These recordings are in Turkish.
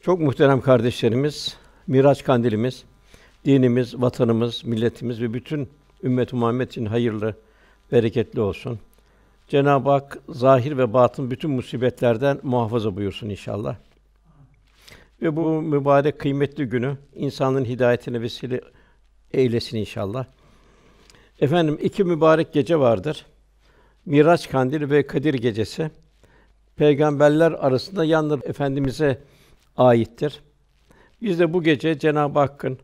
Çok muhterem kardeşlerimiz, Miraç kandilimiz, dinimiz, vatanımız, milletimiz ve bütün ümmet-i Muhammed için hayırlı, bereketli olsun. Cenab-ı Hak zahir ve batın bütün musibetlerden muhafaza buyursun inşallah. Ve bu mübarek kıymetli günü insanların hidayetine vesile eylesin inşallah. Efendim iki mübarek gece vardır. Miraç kandili ve Kadir gecesi. Peygamberler arasında yalnız efendimize aittir. Biz de bu gece Cenab-ı Hakk'ın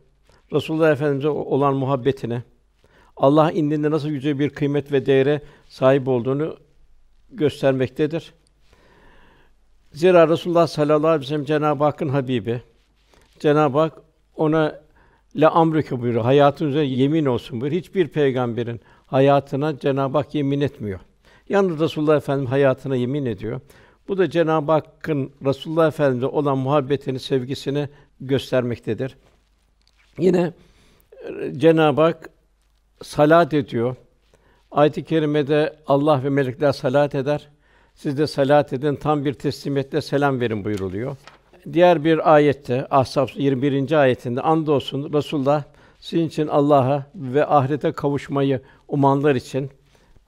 Resulullah Efendimize olan muhabbetine Allah indinde nasıl yüce bir kıymet ve değere sahip olduğunu göstermektedir. Zira Resulullah sallallahu aleyhi ve sellem Cenab-ı Hakk'ın habibi. Cenab-ı Hak ona la amrike buyuruyor. Hayatın üzerine yemin olsun buyuruyor. Hiçbir peygamberin hayatına Cenab-ı Hak yemin etmiyor. Yalnız Resulullah Efendimiz hayatına yemin ediyor. Bu da Cenab-ı Hakk'ın Resulullah Efendimize olan muhabbetini, sevgisini göstermektedir. Yine e, Cenab-ı Hak salat ediyor. Ayet-i kerimede Allah ve melekler salat eder. Siz de salat edin, tam bir teslimiyetle selam verin buyuruluyor. Diğer bir ayette Ahzab 21. ayetinde andolsun Resulullah sizin için Allah'a ve ahirete kavuşmayı umanlar için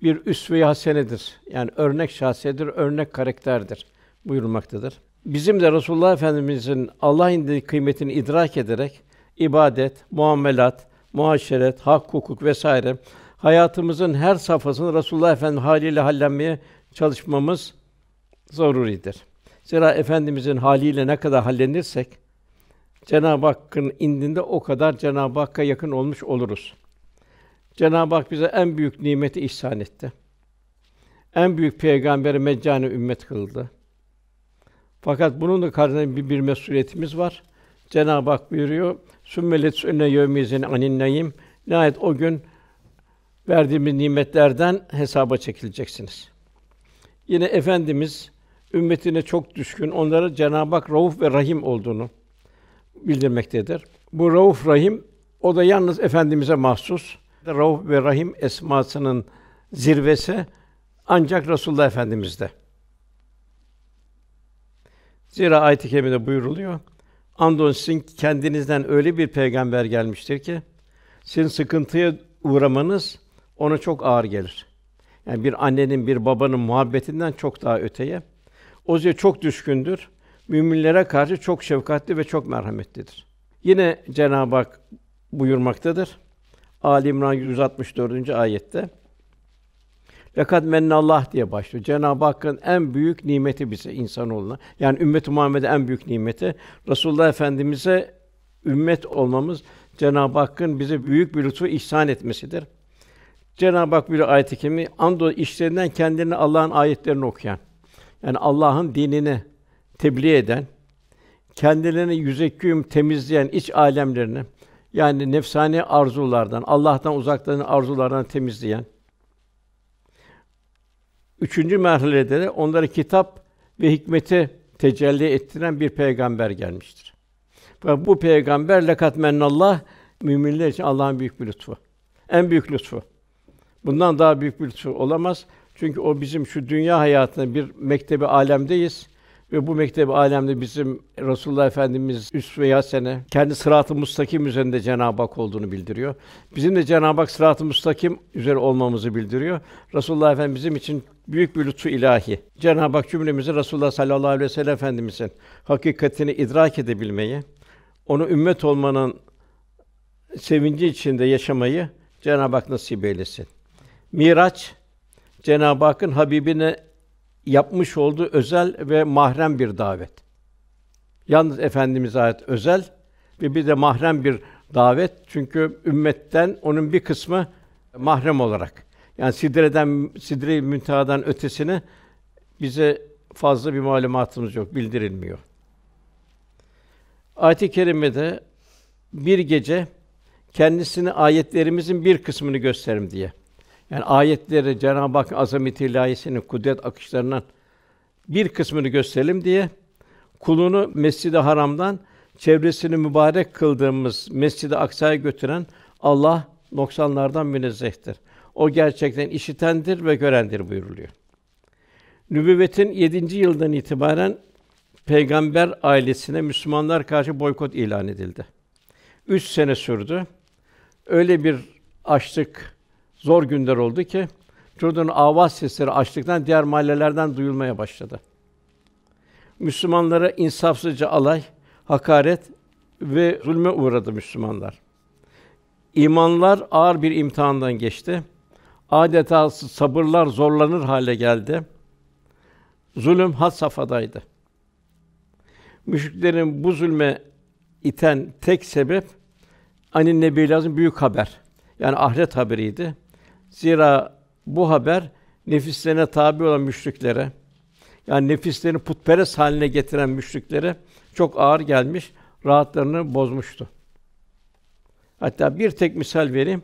bir üsve-i hasenedir. Yani örnek şahsiyedir, örnek karakterdir buyurulmaktadır. Bizim de Resulullah Efendimizin Allah indeki kıymetini idrak ederek ibadet, muamelat, muaşeret, hak, hukuk vesaire hayatımızın her safhasını Resulullah Efendimiz haliyle hallenmeye çalışmamız zaruridir. Zira efendimizin haliyle ne kadar hallenirsek Cenab-ı Hakk'ın indinde o kadar Cenab-ı Hakk'a yakın olmuş oluruz. Cenab-ı Hak bize en büyük nimeti ihsan etti. En büyük peygamberi meccane ümmet kıldı. Fakat bunun da karşısında bir, bir mesuliyetimiz var. Cenab-ı Hak buyuruyor: "Sümmelet sünne yevmizin aninneyim." Nihayet o gün verdiğimiz nimetlerden hesaba çekileceksiniz. Yine efendimiz ümmetine çok düşkün, onlara Cenab-ı Hak Rauf ve Rahim olduğunu bildirmektedir. Bu Rauf Rahim o da yalnız efendimize mahsus. Kainat'ta Rauf ve Rahim esmasının zirvesi ancak Resulullah Efendimiz'de. Zira ayet-i kerimede buyuruluyor. Andolsun kendinizden öyle bir peygamber gelmiştir ki sizin sıkıntıya uğramanız ona çok ağır gelir. Yani bir annenin, bir babanın muhabbetinden çok daha öteye. O yüzden çok düşkündür. Müminlere karşı çok şefkatli ve çok merhametlidir. Yine Cenab-ı Hak buyurmaktadır. Ali İmran 164. ayette Lekad mennallah diye başlıyor. Cenab-ı Hakk'ın en büyük nimeti bize insanoğluna. Yani ümmet-i Muhammed'e en büyük nimeti Resulullah Efendimize ümmet olmamız Cenab-ı Hakk'ın bize büyük bir lütfu ihsan etmesidir. Cenab-ı Hak bir ayet-i kerime ando işlerinden kendilerini Allah'ın ayetlerini okuyan. Yani Allah'ın dinini tebliğ eden, kendilerini yüzekküm temizleyen iç alemlerini, yani nefsani arzulardan, Allah'tan uzaklanan arzulardan temizleyen. Üçüncü merhalede de onlara kitap ve hikmeti tecelli ettiren bir peygamber gelmiştir. Ve bu peygamber lekat mennallah müminler için Allah'ın büyük bir lütfu. En büyük lütfu. Bundan daha büyük bir lütfu olamaz. Çünkü o bizim şu dünya hayatında bir mektebi alemdeyiz. Ve bu mektebi alemde bizim Resulullah Efendimiz üst veya kendi sırat-ı mustakim üzerinde Cenab-ı Hak olduğunu bildiriyor. Bizim de Cenab-ı Hak sırat-ı mustakim üzere olmamızı bildiriyor. Resulullah Efendimiz bizim için büyük bir lütfu ilahi. Cenab-ı Hak cümlemizi Resulullah sallallahu aleyhi ve sellem Efendimizin hakikatini idrak edebilmeyi, onu ümmet olmanın sevinci içinde yaşamayı Cenab-ı Hak nasip eylesin. Miraç Cenab-ı Hakk'ın Habibine yapmış olduğu özel ve mahrem bir davet. Yalnız efendimiz ait özel ve bir de mahrem bir davet. Çünkü ümmetten onun bir kısmı mahrem olarak. Yani Sidre'den sidre müntaha'dan Münteha'dan ötesine bize fazla bir malumatımız yok, bildirilmiyor. Ayet-i kerimede bir gece kendisini ayetlerimizin bir kısmını gösterim diye yani ayetleri Cenab-ı Hak azameti ilahisinin kudret akışlarından bir kısmını gösterelim diye kulunu Mescid-i Haram'dan çevresini mübarek kıldığımız Mescid-i Aksa'ya götüren Allah noksanlardan münezzehtir. O gerçekten işitendir ve görendir buyuruluyor. Nübüvvetin 7. yıldan itibaren peygamber ailesine Müslümanlar karşı boykot ilan edildi. Üç sene sürdü. Öyle bir açlık zor günler oldu ki Jordan'ın avaz sesleri açlıktan diğer mahallelerden duyulmaya başladı. Müslümanlara insafsızca alay, hakaret ve zulme uğradı Müslümanlar. İmanlar ağır bir imtihandan geçti. Adeta sabırlar zorlanır hale geldi. Zulüm had safhadaydı. Müşriklerin bu zulme iten tek sebep anin nebi lazım büyük haber. Yani ahiret haberiydi. Zira bu haber nefislerine tabi olan müşriklere yani nefislerini putperest haline getiren müşriklere çok ağır gelmiş, rahatlarını bozmuştu. Hatta bir tek misal vereyim.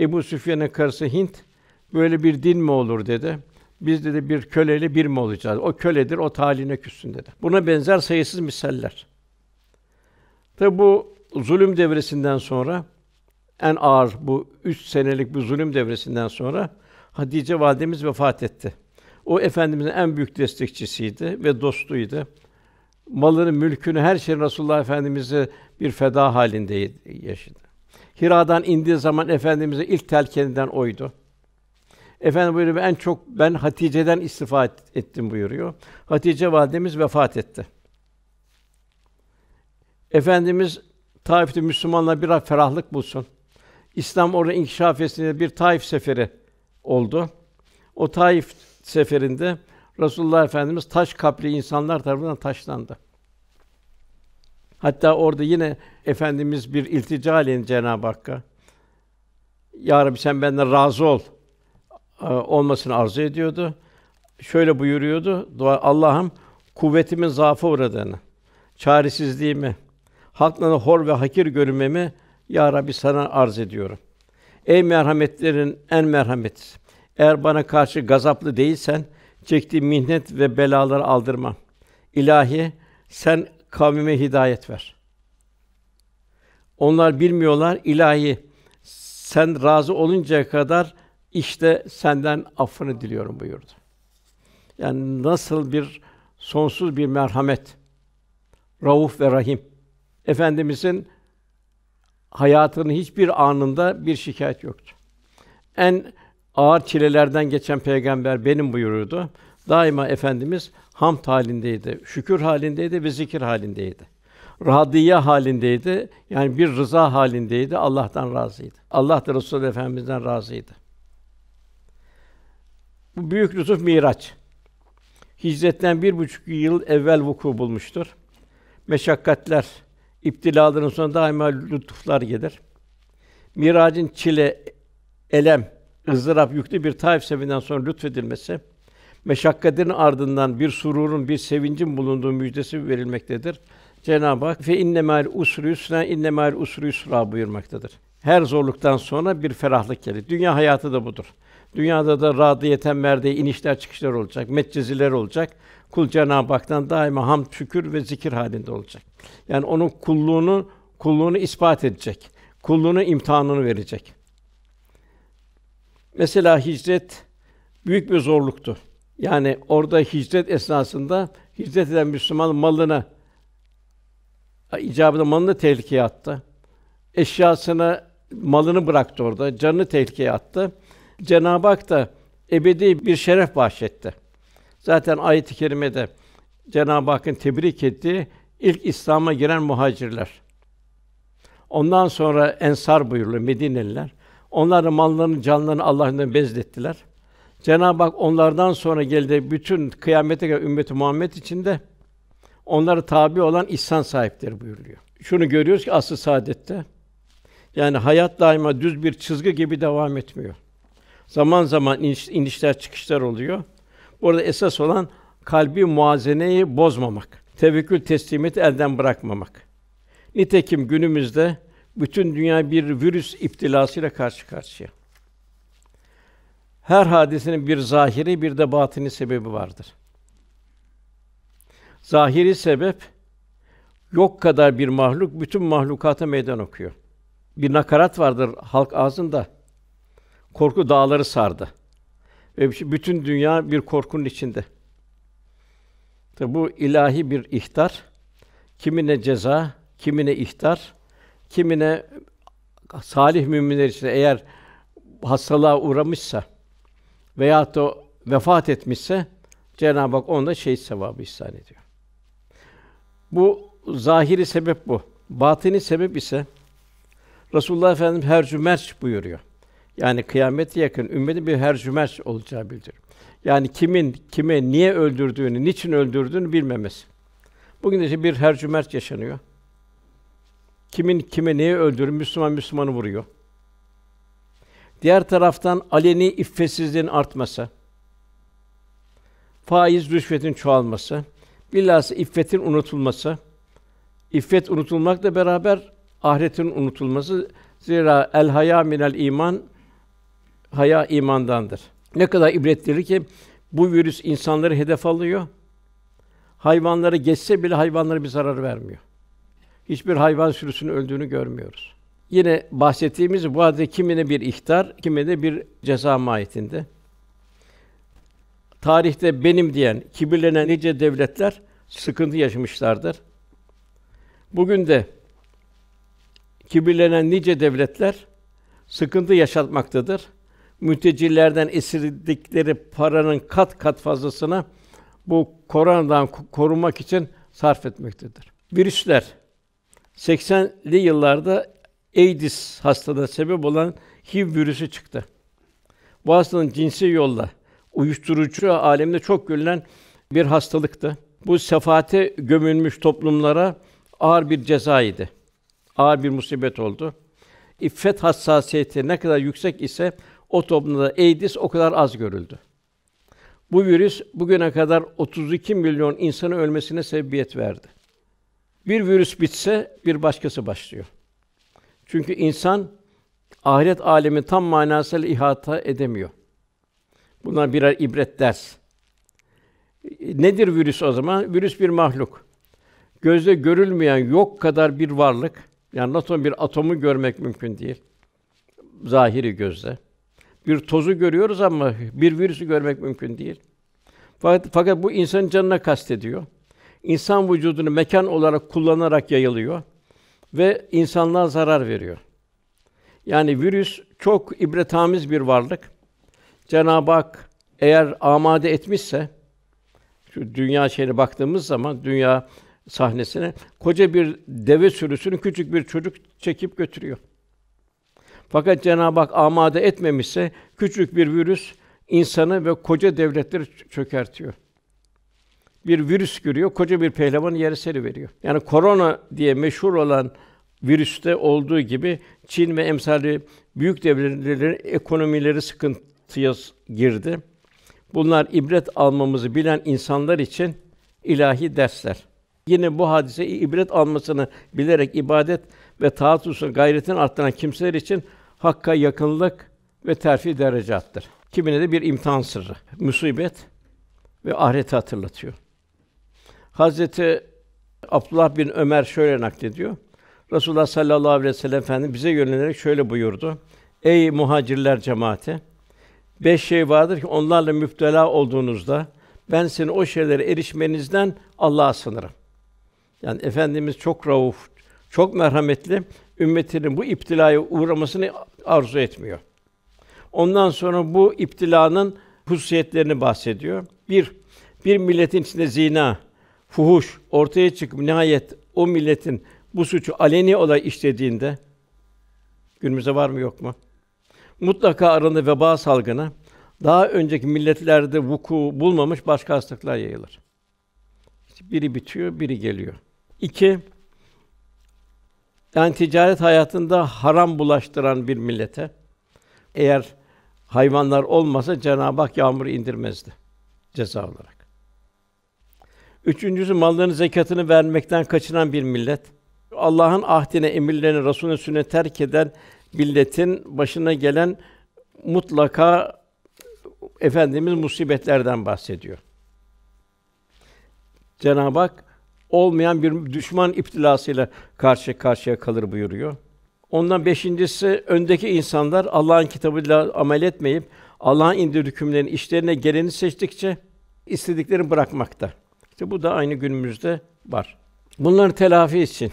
Ebu Süfyan'ın karısı Hint böyle bir din mi olur dedi. Biz dedi bir köleli bir mi olacağız? O köledir, o taline küssün dedi. Buna benzer sayısız misaller. Tabi bu zulüm devresinden sonra en ağır bu üç senelik bu zulüm devresinden sonra Hatice validemiz vefat etti. O efendimizin en büyük destekçisiydi ve dostuydu. Malını, mülkünü, her şeyi Rasulullah Efendimize bir feda halinde yaşadı. Hira'dan indiği zaman efendimize ilk telkeninden oydu. Efendim buyuruyor en çok ben Hatice'den istifade ettim buyuruyor. Hatice validemiz vefat etti. Efendimiz Taif'te Müslümanlar biraz ferahlık bulsun. İslam orada inkişaf etsin bir Taif seferi oldu. O Taif seferinde Rasulullah Efendimiz taş kapli insanlar tarafından taşlandı. Hatta orada yine efendimiz bir iltica halinde Cenab-ı Hakk'a. Ya Rabbi sen benden razı ol ee, olmasını arzu ediyordu. Şöyle buyuruyordu. Dua Allah'ım kuvvetimin zaafa uğradığını, çaresizliğimi, haklarına hor ve hakir görünmemi ya Rabbi sana arz ediyorum. Ey merhametlerin en merhamet. Eğer bana karşı gazaplı değilsen çektiğim minnet ve belaları aldırma. İlahi sen kavmime hidayet ver. Onlar bilmiyorlar ilahi. Sen razı oluncaya kadar işte senden affını diliyorum buyurdu. Yani nasıl bir sonsuz bir merhamet. Rauf ve Rahim. Efendimizin hayatının hiçbir anında bir şikayet yoktu. En ağır çilelerden geçen peygamber benim buyururdu. Daima efendimiz ham halindeydi, şükür halindeydi ve zikir halindeydi. Radiye halindeydi. Yani bir rıza halindeydi. Allah'tan razıydı. Allah da Resul Efendimiz'den razıydı. Bu büyük lütuf Miraç. Hicretten bir buçuk yıl evvel vuku bulmuştur. Meşakkatler, İptilaların sonunda daima lütuflar gelir. Miracın çile, elem, ızdırap yüklü bir Taif sevinden sonra lütfedilmesi, meşakkatin ardından bir sururun, bir sevincin bulunduğu müjdesi verilmektedir. Cenab-ı Hak fe innemel usru yusra innemel usru yusra buyurmaktadır. Her zorluktan sonra bir ferahlık gelir. Dünya hayatı da budur. Dünyada da radiyeten merdeye inişler çıkışlar olacak, metciziler olacak. Kul Cenab-ı Hak'tan daima hamd, şükür ve zikir halinde olacak. Yani onun kulluğunu kulluğunu ispat edecek. Kulluğunun imtihanını verecek. Mesela hicret büyük bir zorluktu. Yani orada hicret esnasında hicret eden Müslüman malına icabında malını tehlikeye attı. Eşyasını, malını bıraktı orada, canını tehlikeye attı. Cenab-ı Hak da ebedi bir şeref bahşetti. Zaten ayet-i kerimede Cenab-ı Hakk'ın tebrik ettiği ilk İslam'a giren muhacirler. Ondan sonra ensar buyurulu Medineliler. Onlar da mallarını, canlarını Allah'ından bezlettiler. Cenab-ı Hak onlardan sonra geldi bütün kıyamete kadar ümmeti Muhammed içinde onlara tabi olan ihsan sahipleri buyuruluyor. Şunu görüyoruz ki asıl saadette yani hayat daima düz bir çizgi gibi devam etmiyor. Zaman zaman iniş, inişler çıkışlar oluyor. Orada esas olan kalbi muazeneyi bozmamak, tevekkül teslimiyeti elden bırakmamak. Nitekim günümüzde bütün dünya bir virüs iptilasıyla karşı karşıya. Her hadisenin bir zahiri bir de batini sebebi vardır. Zahiri sebep yok kadar bir mahluk bütün mahlukata meydan okuyor. Bir nakarat vardır halk ağzında. Korku dağları sardı. Şey, bütün dünya bir korkunun içinde. Tabi bu ilahi bir ihtar. Kimine ceza, kimine ihtar, kimine salih müminler için eğer hastalığa uğramışsa veya da vefat etmişse Cenab-ı Hak onda şehit sevabı ihsan ediyor. Bu zahiri sebep bu. Batini sebep ise Resulullah Efendimiz her cümerç buyuruyor. Yani kıyamete yakın ümmetin bir hercümeç olacağı bildir. Yani kimin kime niye öldürdüğünü, niçin öldürdüğünü bilmemesi. Bugün de işte bir hercümeç yaşanıyor. Kimin kime niye öldürür? Müslüman Müslümanı vuruyor. Diğer taraftan aleni iffetsizliğin artması, faiz rüşvetin çoğalması, bilhassa iffetin unutulması, iffet unutulmakla beraber ahiretin unutulması zira el haya minel iman haya imandandır. Ne kadar ibretlidir ki bu virüs insanları hedef alıyor. Hayvanlara geçse bile hayvanlara bir zarar vermiyor. Hiçbir hayvan sürüsünün öldüğünü görmüyoruz. Yine bahsettiğimiz bu hadise kimine bir ihtar, kimine bir ceza mahiyetinde. Tarihte benim diyen, kibirlenen nice devletler sıkıntı yaşamışlardır. Bugün de kibirlenen nice devletler sıkıntı yaşatmaktadır mütecillerden esirdikleri paranın kat kat fazlasına bu koronadan korunmak için sarf etmektedir. Virüsler 80'li yıllarda AIDS hastalığına sebep olan HIV virüsü çıktı. Bu hastalığın cinsi yolla uyuşturucu alemde çok görülen bir hastalıktı. Bu sefate gömülmüş toplumlara ağır bir ceza idi. Ağır bir musibet oldu. İffet hassasiyeti ne kadar yüksek ise o toplumda AIDS o kadar az görüldü. Bu virüs bugüne kadar 32 milyon insanın ölmesine sebebiyet verdi. Bir virüs bitse bir başkası başlıyor. Çünkü insan ahiret alemi tam manasıyla ihata edemiyor. Bunlar birer ibret ders. Nedir virüs o zaman? Virüs bir mahluk. Gözle görülmeyen yok kadar bir varlık. Yani atom bir atomu görmek mümkün değil. Zahiri gözle bir tozu görüyoruz ama bir virüsü görmek mümkün değil. Fakat, fakat bu insan canına kastediyor. İnsan vücudunu mekan olarak kullanarak yayılıyor ve insanlığa zarar veriyor. Yani virüs çok ibretamiz bir varlık. Cenab-ı Hak eğer amade etmişse şu dünya şeyine baktığımız zaman dünya sahnesine koca bir deve sürüsünü küçük bir çocuk çekip götürüyor. Fakat Cenab-ı Hak amade etmemişse küçük bir virüs insanı ve koca devletleri çökertiyor. Bir virüs görüyor, koca bir pehlivanı yere seri veriyor. Yani korona diye meşhur olan virüste olduğu gibi Çin ve emsali büyük devletlerin ekonomileri sıkıntıya girdi. Bunlar ibret almamızı bilen insanlar için ilahi dersler. Yine bu hadise ibret almasını bilerek ibadet ve taat taatüsün gayretin arttıran kimseler için Hakka yakınlık ve terfi derecattır. Kimine de bir imtihan sırrı, musibet ve ahireti hatırlatıyor. Hazreti Abdullah bin Ömer şöyle naklediyor. Resulullah sallallahu aleyhi ve sellem Efendimiz bize yönelerek şöyle buyurdu. Ey muhacirler cemaati! Beş şey vardır ki onlarla müptela olduğunuzda ben sizin o şeylere erişmenizden Allah'a sınırım. Yani Efendimiz çok rauf, çok merhametli ümmetinin bu iptilaya uğramasını arzu etmiyor. Ondan sonra bu iptilanın hususiyetlerini bahsediyor. Bir, bir milletin içinde zina, fuhuş ortaya çıkıp nihayet o milletin bu suçu aleni olay işlediğinde günümüze var mı yok mu? Mutlaka aranda veba salgını daha önceki milletlerde vuku bulmamış başka hastalıklar yayılır. İşte biri bitiyor, biri geliyor. İki, yani ticaret hayatında haram bulaştıran bir millete eğer hayvanlar olmasa Cenab-ı Hak yağmur indirmezdi ceza olarak. Üçüncüsü mallarının zekatını vermekten kaçınan bir millet. Allah'ın ahdine, emirlerine, Resulüne sünnet terk eden milletin başına gelen mutlaka efendimiz musibetlerden bahsediyor. Cenab-ı Hak olmayan bir düşman iptilasıyla karşı karşıya kalır buyuruyor. Ondan beşincisi öndeki insanlar Allah'ın kitabıyla amel etmeyip Allah'ın indirdiği hükümlerin işlerine geleni seçtikçe istediklerini bırakmakta. İşte bu da aynı günümüzde var. Bunların telafi için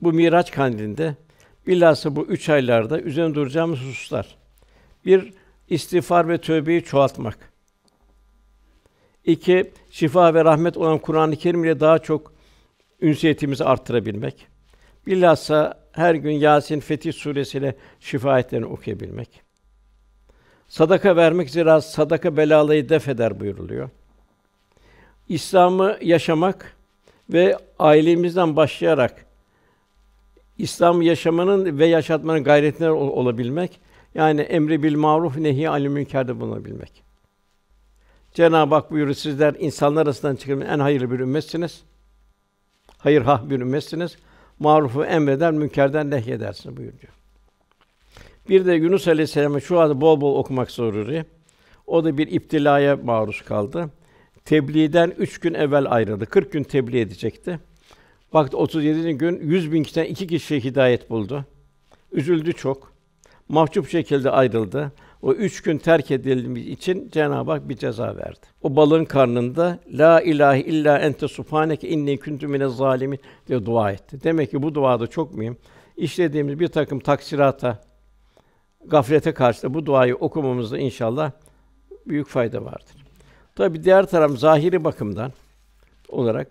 bu Miraç kandilinde bilhassa bu üç aylarda üzerine duracağımız hususlar. Bir istiğfar ve tövbeyi çoğaltmak. İki şifa ve rahmet olan Kur'an-ı Kerim ile daha çok ünsiyetimizi arttırabilmek. Bilhassa her gün Yasin Fetih suresiyle şifayetlerini okuyabilmek. Sadaka vermek zira sadaka belalayı def eder buyuruluyor. İslam'ı yaşamak ve ailemizden başlayarak İslamı yaşamanın ve yaşatmanın gayretine olabilmek, yani emri bil maruf nehi alül münkerde bulunabilmek. Cenab-ı Hak buyuruyor sizler insanlar arasından çıkın en hayırlı bir ümmetsiniz hayır hah bir ümmetsiniz. Marufu emreder, münkerden nehyedersiniz buyuruyor. Bir de Yunus aleyhisselamı şu anda bol bol okumak zaruri. O da bir iptilaya maruz kaldı. Tebliğden üç gün evvel ayrıldı. 40 gün tebliğ edecekti. Baktı 37. gün 100 bin kişiden iki kişi hidayet buldu. Üzüldü çok. Mahcup şekilde ayrıldı. O üç gün terk edildiğimiz için Cenab-ı Hak bir ceza verdi. O balığın karnında la ilahe illa ente subhaneke inni kuntu minez zalimin diye dua etti. Demek ki bu duada çok mühim. İşlediğimiz bir takım taksirata, gaflete karşı da bu duayı okumamızda inşallah büyük fayda vardır. Tabi diğer taraf zahiri bakımdan olarak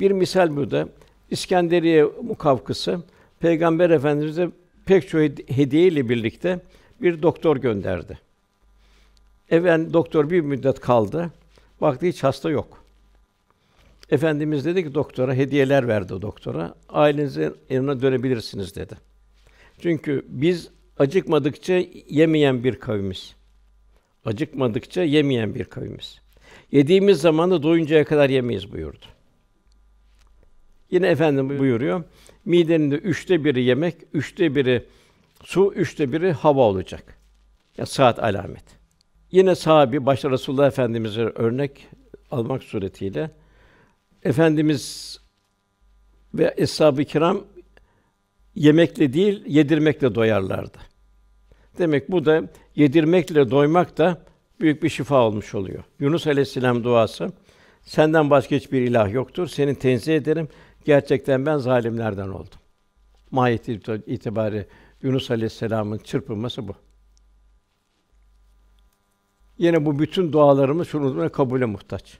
bir misal bu da İskenderiye mukavkısı Peygamber Efendimize pek çok hediye ile birlikte bir doktor gönderdi. Evet doktor bir müddet kaldı. Baktı hiç hasta yok. Efendimiz dedi ki doktora hediyeler verdi doktora. Ailenizin yanına dönebilirsiniz dedi. Çünkü biz acıkmadıkça yemeyen bir kavimiz. Acıkmadıkça yemeyen bir kavimiz. Yediğimiz zaman da doyuncaya kadar yemeyiz buyurdu. Yine efendim buyuruyor. Midenin de üçte biri yemek, üçte biri Su üçte biri hava olacak. Ya saat alamet. Yine sahabi başta Resulullah Efendimiz'e örnek almak suretiyle Efendimiz ve eshab-ı kiram yemekle değil yedirmekle doyarlardı. Demek bu da yedirmekle doymak da büyük bir şifa olmuş oluyor. Yunus Aleyhisselam duası. Senden başka hiçbir ilah yoktur. Seni tenzih ederim. Gerçekten ben zalimlerden oldum. Mahiyet itibari Yunus Aleyhisselam'ın çırpınması bu. Yine bu bütün dualarımız şunu unutmayın, kabule muhtaç.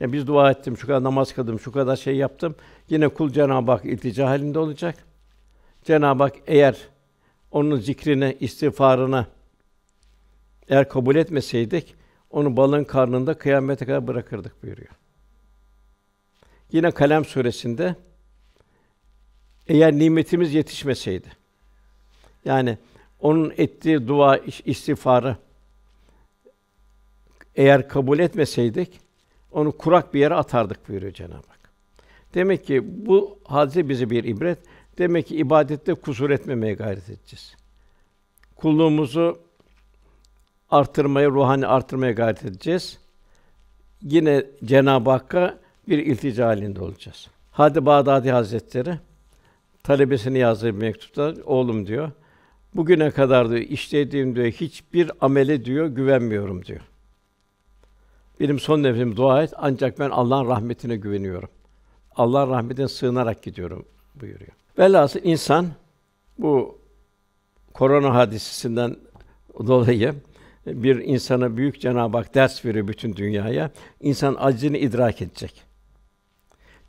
Yani biz dua ettim, şu kadar namaz kıldım, şu kadar şey yaptım. Yine kul Cenab-ı Hak iltica halinde olacak. Cenab-ı Hak eğer onun zikrine, istiğfarına eğer kabul etmeseydik, onu balın karnında kıyamete kadar bırakırdık buyuruyor. Yine Kalem suresinde eğer nimetimiz yetişmeseydi. Yani onun ettiği dua, istifarı eğer kabul etmeseydik onu kurak bir yere atardık buyuruyor Cenab-ı Hak. Demek ki bu hadise bizi bir ibret. Demek ki ibadette kusur etmemeye gayret edeceğiz. Kulluğumuzu artırmaya, ruhani artırmaya gayret edeceğiz. Yine Cenab-ı Hakk'a bir iltica halinde olacağız. Hadi Bağdadi Hazretleri talebesini yazdığı bir mektupta oğlum diyor. Bugüne kadar diyor işlediğim diyor hiçbir amele diyor güvenmiyorum diyor. Benim son nefsim dua et ancak ben Allah'ın rahmetine güveniyorum. Allah'ın rahmetine sığınarak gidiyorum buyuruyor. Velhasıl insan bu korona hadisinden dolayı bir insana büyük Cenab-ı Hak ders veriyor bütün dünyaya. İnsan aczini idrak edecek.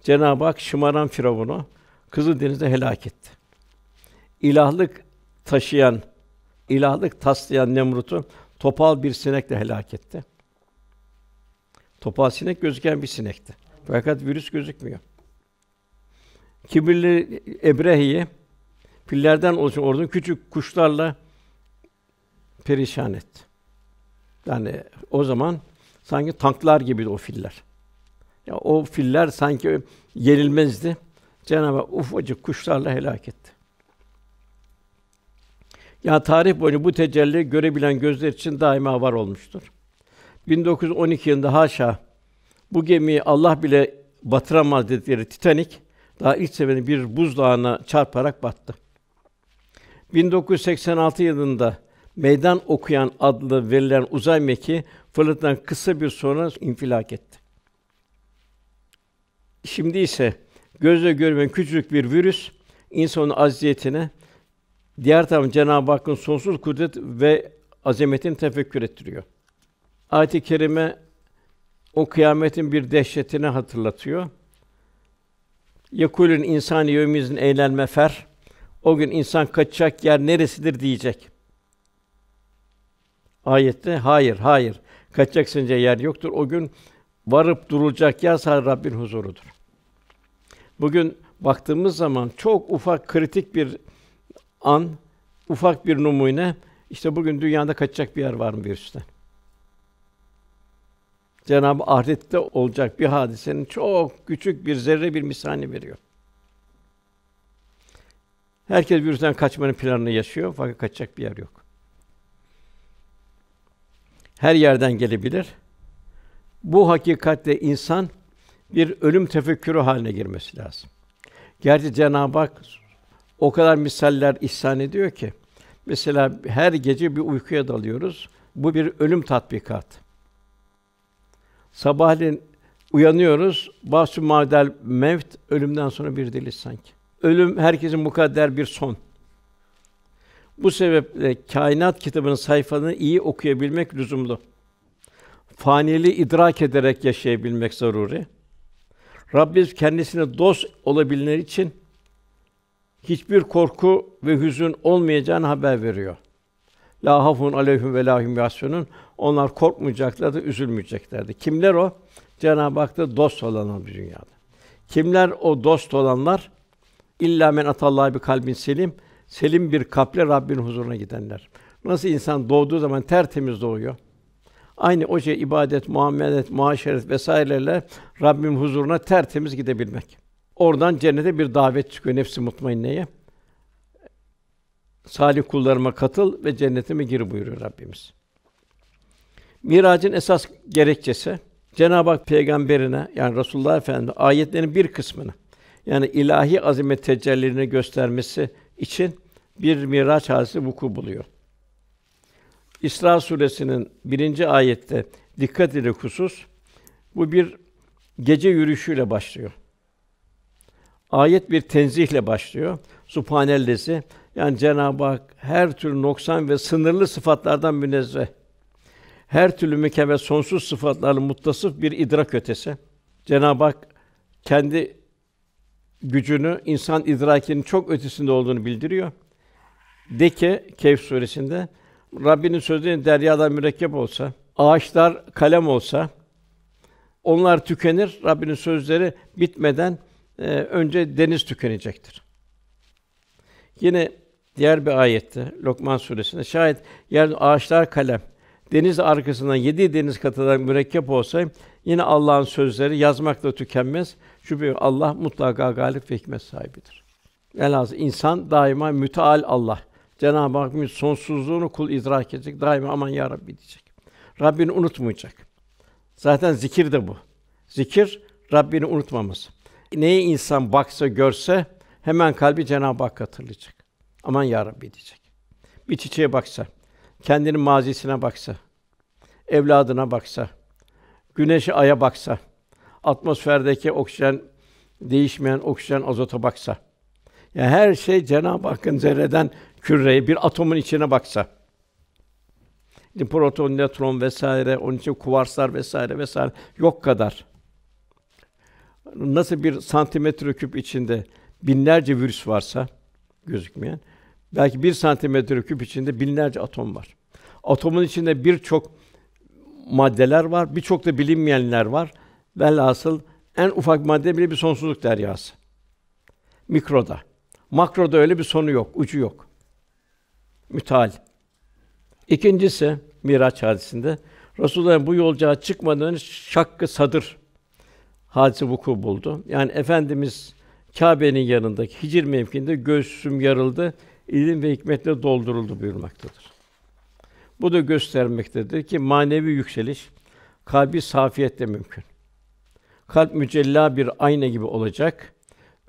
Cenab-ı Hak şımaran Firavun'u Kızıldeniz'de helak etti. İlahlık taşıyan, ilahlık taslayan Nemrut'u topal bir sinekle helak etti. Topal sinek gözüken bir sinekti. Fakat virüs gözükmüyor. Kibirli Ebrehi'yi fillerden oluşan ordunun küçük kuşlarla perişan etti. Yani o zaman sanki tanklar gibiydi o filler. Ya yani o filler sanki yenilmezdi. Cenab-ı Hak ufacık kuşlarla helak etti. Ya tarih boyunca bu tecelli görebilen gözler için daima var olmuştur. 1912 yılında haşa bu gemiyi Allah bile batıramaz dedikleri Titanik daha ilk seviyede bir buzdağına çarparak battı. 1986 yılında Meydan Okuyan adlı verilen uzay meki fırtınadan kısa bir sonra infilak etti. Şimdi ise gözle görmeyen küçük bir virüs insanın aziyetine diğer taraftan Cenab-ı Hakk'ın sonsuz kudret ve azametini tefekkür ettiriyor. Ayet-i kerime o kıyametin bir dehşetini hatırlatıyor. Yekulün insan yevmizin eğlenme fer. O gün insan kaçacak yer neresidir diyecek. Ayette hayır, hayır. Kaçacaksınca yer yoktur. O gün varıp durulacak yer sadece Rabbin huzurudur. Bugün baktığımız zaman çok ufak kritik bir an, ufak bir numune işte bugün dünyada kaçacak bir yer var mı virüsten? Cenab-ı ahirette olacak bir hadisenin çok küçük bir zerre bir misali veriyor. Herkes virüsten kaçmanın planını yaşıyor fakat kaçacak bir yer yok. Her yerden gelebilir. Bu hakikatle insan bir ölüm tefekkürü haline girmesi lazım. Gerçi Cenab-ı Hak o kadar misaller ihsan ediyor ki mesela her gece bir uykuya dalıyoruz. Bu bir ölüm tatbikat. Sabahleyin uyanıyoruz. Bahsü madel mevt ölümden sonra bir diliz sanki. Ölüm herkesin mukadder bir son. Bu sebeple kainat kitabının sayfalarını iyi okuyabilmek lüzumlu. Faniliği idrak ederek yaşayabilmek zaruri. Rabbimiz kendisine dost olabilenler için hiçbir korku ve hüzün olmayacağını haber veriyor. La hafun aleyhim ve lahum yasunun. Onlar korkmayacaklardı, üzülmeyeceklerdi. Kimler o? Cenab-ı Hak'ta dost olanlar bu dünyada. Kimler o dost olanlar? İlla men atallahi bir kalbin selim. Selim bir kalple Rabbin huzuruna gidenler. Nasıl insan doğduğu zaman tertemiz doğuyor. Aynı oje ibadet, muamelet, muaşeret vesairelerle Rabbim huzuruna tertemiz gidebilmek. Oradan cennete bir davet çıkıyor nefsi mutmainneye. Salih kullarıma katıl ve cennetime gir buyuruyor Rabbimiz. Miracın esas gerekçesi Cenab-ı Hak peygamberine yani Resulullah Efendimiz ayetlerin bir kısmını yani ilahi azamet tecellilerini göstermesi için bir miraç hadisi vuku buluyor. İsra suresinin birinci ayette dikkat ile husus bu bir gece yürüyüşüyle başlıyor. Ayet bir tenzihle başlıyor. Subhanellezi yani Cenab-ı Hak her türlü noksan ve sınırlı sıfatlardan münezzeh. Her türlü mükemmel sonsuz sıfatlarla muttasıf bir idrak ötesi. Cenab-ı Hak kendi gücünü insan idrakinin çok ötesinde olduğunu bildiriyor. De ki Kehf suresinde Rabbinin sözleri deryadan mürekkep olsa, ağaçlar kalem olsa, onlar tükenir. Rabbinin sözleri bitmeden e, önce deniz tükenecektir. Yine diğer bir ayette Lokman suresinde şayet yer ağaçlar kalem deniz arkasından yedi deniz katıdan mürekkep olsayım, yine Allah'ın sözleri yazmakla tükenmez. Çünkü Allah mutlaka galip ve hikmet sahibidir. Elhas insan daima müteal Allah. Cenab-ı Hakk'ın sonsuzluğunu kul idrak edecek. Daima aman ya Rabbi diyecek. Rabbini unutmayacak. Zaten zikir de bu. Zikir Rabbini unutmaması. neyi insan baksa, görse hemen kalbi Cenab-ı Hakk'a hatırlayacak. Aman ya Rabbi diyecek. Bir çiçeğe baksa, kendinin mazisine baksa, evladına baksa, güneşe aya baksa, atmosferdeki oksijen değişmeyen oksijen azota baksa. Yani her şey Cenab-ı Hakk'ın zerreden küreye, bir atomun içine baksa. Şimdi proton, nötron vesaire, onun için kuvarslar vesaire vesaire yok kadar. Nasıl bir santimetre küp içinde binlerce virüs varsa gözükmeyen, belki bir santimetre küp içinde binlerce atom var. Atomun içinde birçok maddeler var, birçok da bilinmeyenler var. Velhasıl en ufak madde bile bir sonsuzluk deryası. Mikroda. Makroda öyle bir sonu yok, ucu yok müteal. İkincisi Miraç hadisinde Resulullah'ın bu yolculuğa çıkmadan şakkı sadır hadise vuku buldu. Yani efendimiz Kâbe'nin yanındaki Hicr mevkinde göğsüm yarıldı, ilim ve hikmetle dolduruldu buyurmaktadır. Bu da göstermektedir ki manevi yükseliş kalbi safiyetle mümkün. Kalp mücella bir ayna gibi olacak.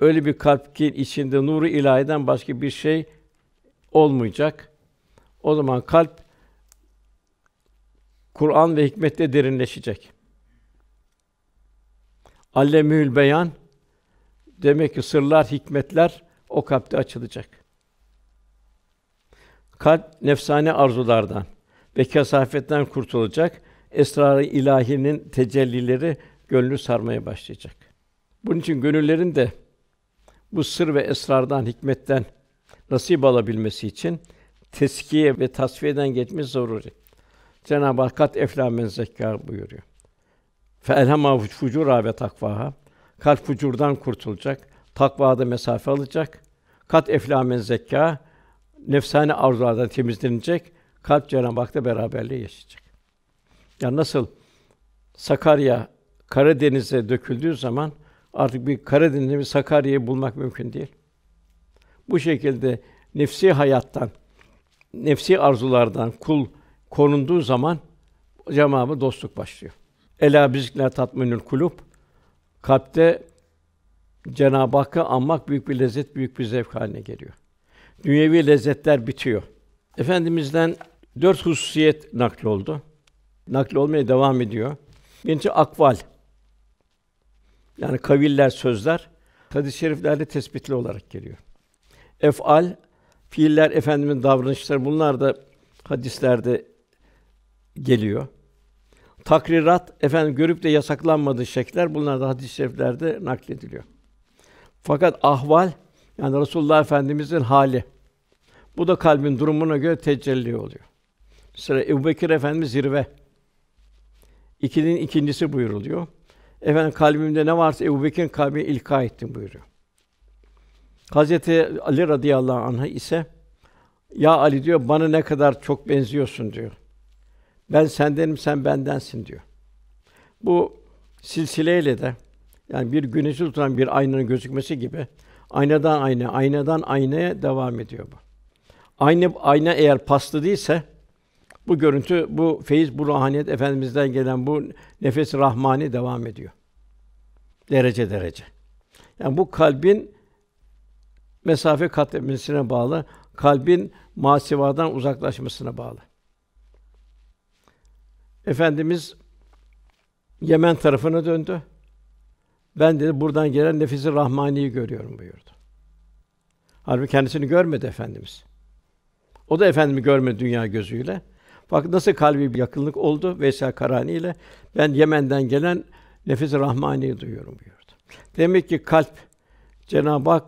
Öyle bir kalp ki içinde nuru ilahiden başka bir şey olmayacak. O zaman kalp Kur'an ve hikmetle derinleşecek. Allemül beyan demek ki sırlar, hikmetler o kalpte açılacak. Kalp nefsane arzulardan ve kesafetten kurtulacak. Esrar-ı ilahinin tecellileri gönlü sarmaya başlayacak. Bunun için gönüllerin de bu sır ve esrardan, hikmetten nasip alabilmesi için teskiye ve tasfiyeden geçmiş zaruri. Cenab-ı Hak kat efla men zekka buyuruyor. Felhema fucura ve takvaha. Kalp fucurdan kurtulacak, takvada mesafe alacak. Kat efla men zekka nefsane arzulardan temizlenecek, kalp Cenab-ı Hak'la beraberliğe yaşayacak. Yani nasıl Sakarya Karadeniz'e döküldüğü zaman artık bir Karadeniz'de bir Sakarya'yı bulmak mümkün değil. Bu şekilde nefsi hayattan nefsi arzulardan kul korunduğu zaman cevabı dostluk başlıyor. Ela bizikler tatminül kulup, kalpte Cenab-ı Hakk'ı anmak büyük bir lezzet, büyük bir zevk haline geliyor. Dünyevi lezzetler bitiyor. Efendimizden dört hususiyet nakli oldu. nakli olmaya devam ediyor. Birinci akval. Yani kaviller, sözler hadis-i şeriflerde tespitli olarak geliyor. Efal Fiiller efendimin davranışları bunlar da hadislerde geliyor. Takrirat efendim görüp de yasaklanmadığı şekiller, bunlar da hadis-i şeriflerde naklediliyor. Fakat ahval yani Resulullah Efendimizin hali bu da kalbin durumuna göre tecelli oluyor. Sıra Ebubekir Efendimiz zirve. İkinin ikincisi buyuruluyor. Efendim kalbimde ne varsa Ebubekir'in kalbi ilka ettim buyuruyor. Hazreti Ali radıyallahu anh ise ya Ali diyor bana ne kadar çok benziyorsun diyor. Ben sendenim, sen bendensin diyor. Bu silsileyle de yani bir güneşi tutan bir aynanın gözükmesi gibi aynadan ayna, aynadan aynaya devam ediyor bu. Aynı ayna eğer paslı değilse bu görüntü, bu feyiz, bu ruhaniyet efendimizden gelen bu nefes rahmani devam ediyor. Derece derece. Yani bu kalbin mesafe kat etmesine bağlı, kalbin masivadan uzaklaşmasına bağlı. Efendimiz Yemen tarafına döndü. Ben dedi buradan gelen nefisi rahmaniyi görüyorum buyurdu. Halbuki kendisini görmedi efendimiz. O da efendimi görmedi dünya gözüyle. Bak nasıl kalbi bir yakınlık oldu Veysel Karani ile ben Yemen'den gelen nefis rahmaniyi duyuyorum buyurdu. Demek ki kalp Cenab-ı Hak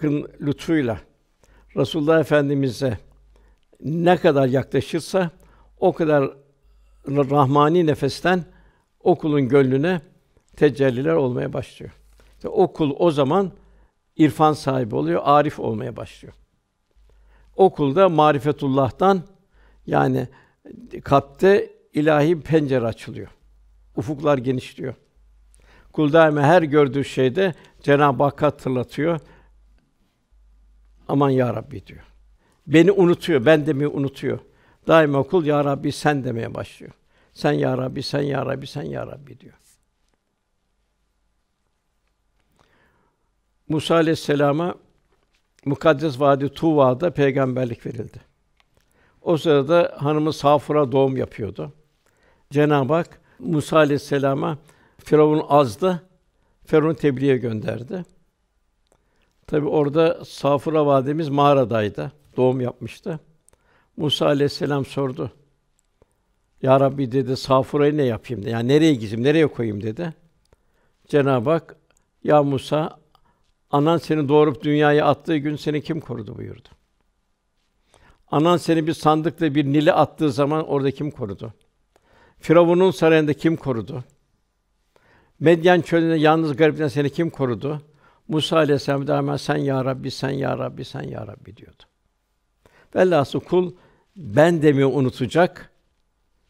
Hakk'ın lütfuyla Resulullah Efendimize ne kadar yaklaşırsa o kadar rahmani nefesten okulun kulun gönlüne tecelliler olmaya başlıyor. İşte o o zaman irfan sahibi oluyor, arif olmaya başlıyor. Okulda kul marifetullah'tan yani kalpte ilahi bir pencere açılıyor. Ufuklar genişliyor. Kul daima her gördüğü şeyde Cenab-ı Hakk'ı hatırlatıyor. Aman ya Rabbi diyor. Beni unutuyor, ben demeyi unutuyor. Daima kul ya Rabbi sen demeye başlıyor. Sen ya Rabbi, sen ya Rabbi, sen ya Rabbi diyor. Musa aleyhisselama mukaddes vadi Tuva'da peygamberlik verildi. O sırada hanımı Safura doğum yapıyordu. Cenab-ı Hak Musa aleyhisselama Firavun azdı. Firavun tebliğe gönderdi. Tabi orada Safura vademiz mağaradaydı. Doğum yapmıştı. Musa aleyhisselam sordu. Ya Rabbi dedi, Safura'yı ne yapayım? Dedi. Yani nereye gizim nereye koyayım dedi. Cenab-ı Hak, ya Musa, anan seni doğurup dünyaya attığı gün seni kim korudu buyurdu. Anan seni bir sandıkla bir nili attığı zaman orada kim korudu? Firavun'un sarayında kim korudu? Medyen çölünde yalnız garipten seni kim korudu? Musa aleyhisselam daima sen ya Rabbi, sen ya Rabbi, sen ya Rabbi diyordu. Velhasıl kul ben demiyor unutacak.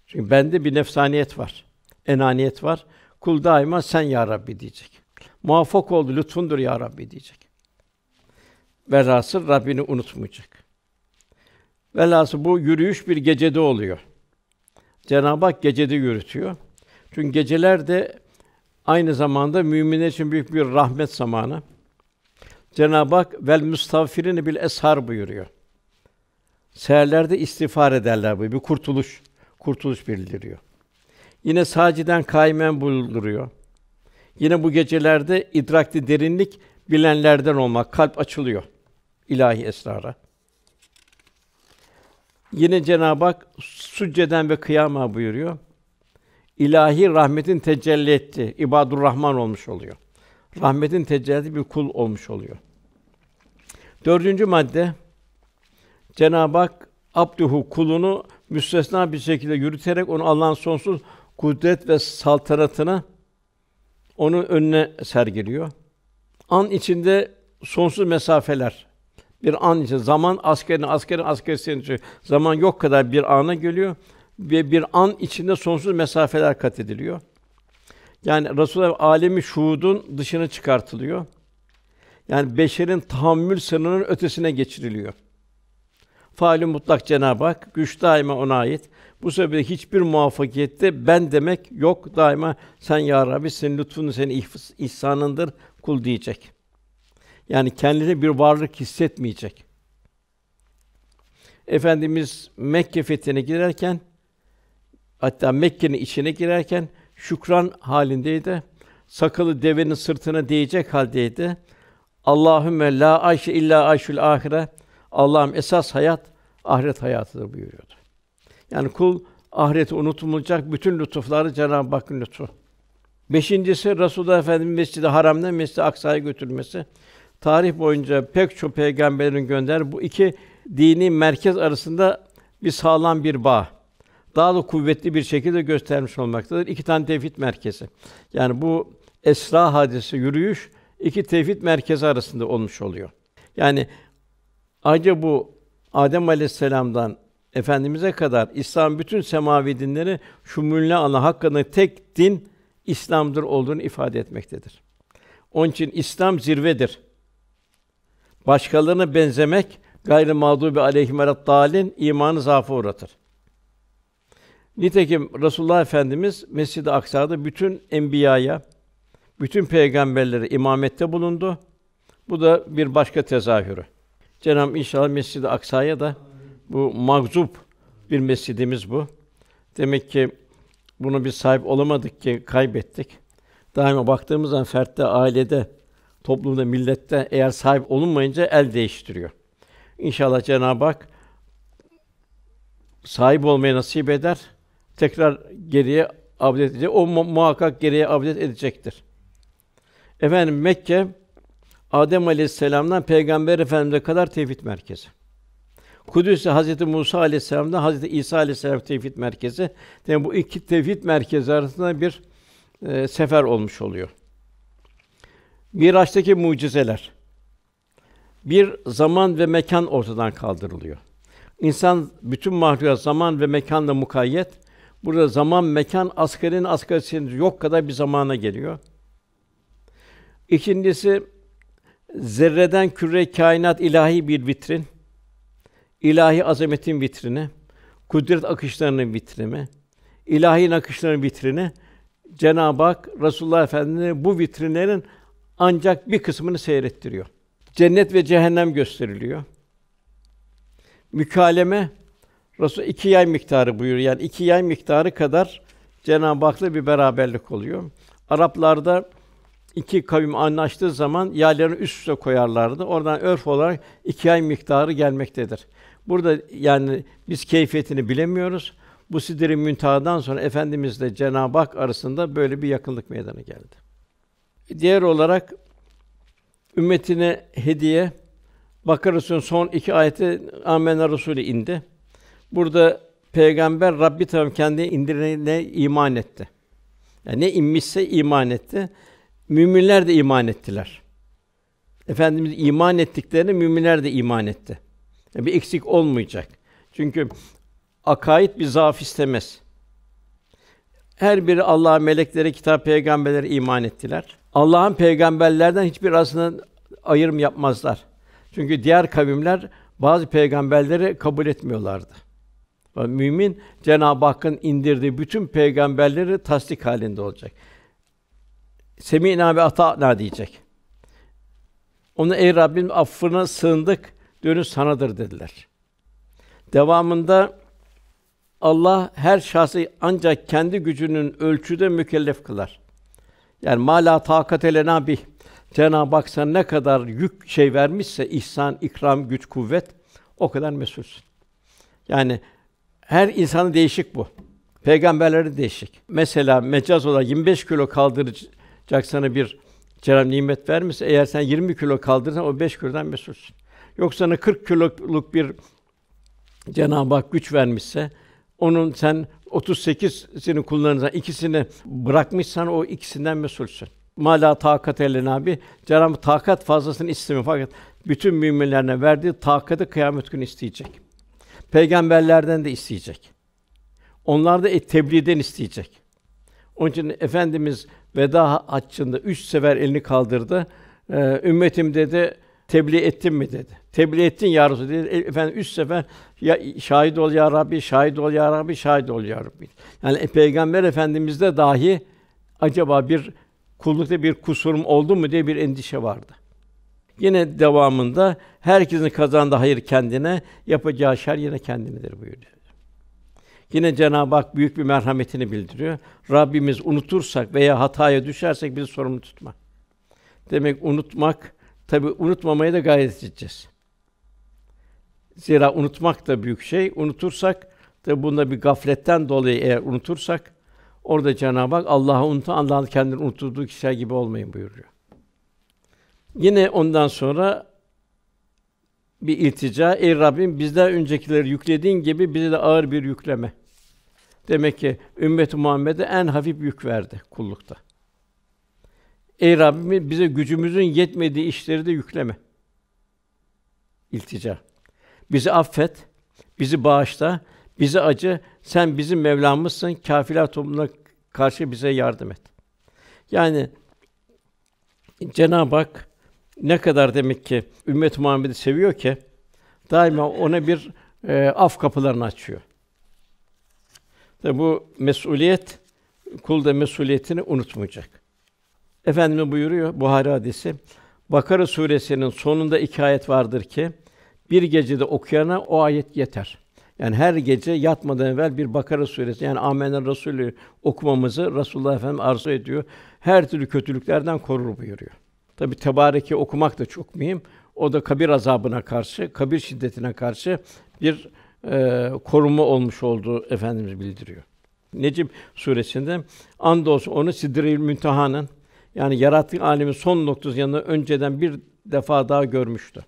Çünkü bende bir nefsaniyet var. Enaniyet var. Kul daima sen ya Rabbi diyecek. Muvaffak oldu lütfundur ya Rabbi diyecek. Velhasıl Rabbini unutmayacak. Velhasıl bu yürüyüş bir gecede oluyor. Cenab-ı Hak gecede yürütüyor. Çünkü gecelerde aynı zamanda müminler için büyük bir rahmet zamanı. Cenab-ı Hak vel müstafirine bil eshar buyuruyor. Seherlerde istiğfar ederler bu bir kurtuluş, kurtuluş bildiriyor. Yine sâciden kaymen bulduruyor. Yine bu gecelerde idrakli derinlik bilenlerden olmak, kalp açılıyor ilahi esrara. Yine Cenab-ı Hak succeden ve kıyama buyuruyor ilahi rahmetin tecelli etti. İbadur Rahman olmuş oluyor. Rahmetin tecelli bir kul olmuş oluyor. Dördüncü madde Cenab-ı Hak abduhu kulunu müstesna bir şekilde yürüterek onu Allah'ın sonsuz kudret ve saltanatına onu önüne sergiliyor. An içinde sonsuz mesafeler. Bir an için zaman askerin askerin askerin zaman yok kadar bir ana geliyor ve bir an içinde sonsuz mesafeler kat ediliyor. Yani Resulullah alemi şuudun dışına çıkartılıyor. Yani beşerin tahammül sınırının ötesine geçiriliyor. Faali mutlak Cenab-ı Hak, güç daima ona ait. Bu sebeple hiçbir muvaffakiyette ben demek yok. Daima sen ya Rabbi senin lütfun senin ihsanındır kul diyecek. Yani kendine bir varlık hissetmeyecek. Efendimiz Mekke fethine girerken Hatta Mekke'nin içine girerken şükran halindeydi. Sakalı devenin sırtına değecek haldeydi. Allahümme la ayşe illa ayşul ahire. Allah'ım esas hayat ahiret hayatıdır buyuruyordu. Yani kul ahireti unutulmayacak bütün lütufları Cenab-ı Hakk'ın lütfu. Beşincisi Resulullah Efendimiz Mescid-i Haram'dan Mescid-i Aksa'ya götürülmesi. Tarih boyunca pek çok peygamberin gönder bu iki dini merkez arasında bir sağlam bir bağ daha da kuvvetli bir şekilde göstermiş olmaktadır. İki tane tevhid merkezi. Yani bu Esra hadisi yürüyüş iki tevhid merkezi arasında olmuş oluyor. Yani ayrıca bu Adem Aleyhisselam'dan efendimize kadar İslam bütün semavi dinleri şumulle ana hakkında tek din İslam'dır olduğunu ifade etmektedir. Onun için İslam zirvedir. Başkalarına benzemek gayrı mağdubi aleyhim dalin imanı zaafa uğratır. Nitekim Resulullah Efendimiz Mescid-i Aksa'da bütün enbiyaya, bütün peygamberlere imamette bulundu. Bu da bir başka tezahürü. Cenab-ı inşallah Mescid-i Aksa'ya da bu magzup bir mescidimiz bu. Demek ki bunu bir sahip olamadık ki kaybettik. Daima baktığımız zaman fertte, ailede, toplumda, millette eğer sahip olunmayınca el değiştiriyor. İnşallah Cenab-ı Hak sahip olmayı nasip eder tekrar geriye abdest edecek. O muhakkak geriye abdest edecektir. Efendim Mekke Adem Aleyhisselam'dan Peygamber Efendimize kadar tevhid merkezi. Kudüs Hazreti Musa Aleyhisselam'dan Hazreti İsa Aleyhisselam tevhid merkezi. Demek bu iki tevhid merkezi arasında bir e, sefer olmuş oluyor. Miraç'taki mucizeler. Bir zaman ve mekan ortadan kaldırılıyor. İnsan bütün mahlukat zaman ve mekanla mukayyet. Burada zaman, mekan, askerin askerisinin yok kadar bir zamana geliyor. İkincisi zerreden küre kainat ilahi bir vitrin. ilahi azametin vitrini, kudret akışlarının vitrini, ilahi akışlarının vitrini. Cenab-ı Hak Rasulullah Efendimiz bu vitrinlerin ancak bir kısmını seyrettiriyor. Cennet ve cehennem gösteriliyor. Mükaleme Rasul iki yay miktarı buyuruyor. Yani iki yay miktarı kadar Cenab-ı Hak'la bir beraberlik oluyor. Araplarda iki kavim anlaştığı zaman yaylarını üst üste koyarlardı. Oradan örf olarak iki yay miktarı gelmektedir. Burada yani biz keyfiyetini bilemiyoruz. Bu sidri müntahadan sonra efendimizle Cenab-ı Hak arasında böyle bir yakınlık meydana geldi. Diğer olarak ümmetine hediye Bakara son iki ayeti Amenna Resulü indi. Burada peygamber Rabbi tarafından kendi indirilene iman etti. Yani ne inmişse iman etti. Müminler de iman ettiler. Efendimiz iman ettiklerini müminler de iman etti. Yani bir eksik olmayacak. Çünkü akaid bir zaaf istemez. Her biri Allah'a, meleklere, kitap, peygamberlere iman ettiler. Allah'ın peygamberlerden hiçbir arasında ayrım yapmazlar. Çünkü diğer kavimler bazı peygamberleri kabul etmiyorlardı mümin Cenab-ı Hakk'ın indirdiği bütün peygamberleri tasdik halinde olacak. Semina ve ata'na diyecek. Onu ey Rabbim affına sığındık, dönüş sanadır dediler. Devamında Allah her şahsı ancak kendi gücünün ölçüde mükellef kılar. Yani mala takatele nabih. Cenab-ı Hak sana ne kadar yük şey vermişse ihsan, ikram, güç, kuvvet o kadar mesulsün. Yani her insanı değişik bu. peygamberleri değişik. Mesela mecaz olarak 25 kilo kaldıracak sana bir Cenab-ı nimet vermişse eğer sen 20 kilo kaldırırsan o 5 kilodan mesulsun. Yoksa sana 40 kiloluk bir Cenab-ı Hak güç vermişse onun sen 38'sini kullanırsan ikisini bırakmışsan o ikisinden mesulsün. Mala takat elen abi Cenab-ı Takat fazlasını istemiyor fakat bütün müminlerine verdiği takatı kıyamet günü isteyecek. Peygamberlerden de isteyecek. Onlar da e, tebliğden isteyecek. Onun için efendimiz veda haccında üç sefer elini kaldırdı. Ee, ümmetim dedi tebliğ ettim mi dedi. Tebliğ ettin ya Resulallah dedi. E, efendim üç sefer ya şahit ol ya Rabbi, şahit ol ya Rabbi, şahit ol ya Rabbi. Yani e, Peygamber de dahi acaba bir kullukta bir kusurum oldu mu diye bir endişe vardı. Yine devamında herkesin kazandığı hayır kendine, yapacağı şer yine kendinedir buyuruyor. Yine Cenab-ı Hak büyük bir merhametini bildiriyor. Rabbimiz unutursak veya hataya düşersek bizi sorumlu tutma. Demek unutmak tabi unutmamaya da gayret edeceğiz. Zira unutmak da büyük şey. Unutursak tabi bunda bir gafletten dolayı eğer unutursak orada Cenab-ı Hak Allah'ı unutan Allah'ın kendini unutturduğu kişiler gibi olmayın buyuruyor. Yine ondan sonra bir iltica, ey Rabbim bizden öncekileri yüklediğin gibi bize de ağır bir yükleme. Demek ki ümmet Muhammed'e en hafif yük verdi kullukta. Ey Rabbim bize gücümüzün yetmediği işleri de yükleme. İltica. Bizi affet, bizi bağışla, bizi acı. Sen bizim Mevlamızsın. Kafirler toplumuna karşı bize yardım et. Yani Cenab-ı Hak ne kadar demek ki ümmet Muhammed'i seviyor ki daima ona bir e, af kapılarını açıyor. Tabi bu mesuliyet kul da mesuliyetini unutmayacak. Efendimiz buyuruyor Buhari hadisi. Bakara suresinin sonunda iki ayet vardır ki bir gecede okuyana o ayet yeter. Yani her gece yatmadan evvel bir Bakara suresi yani Amener Resulü okumamızı Resulullah Efendimiz arzu ediyor. Her türlü kötülüklerden korur buyuruyor. Tabi Tebareki okumak da çok mühim. O da kabir azabına karşı, kabir şiddetine karşı bir e, koruma olmuş olduğu efendimiz bildiriyor. Necim suresinde andolsun onu Sidril Müntahanın, yani yarattığı alemin son noktası yanında önceden bir defa daha görmüştü.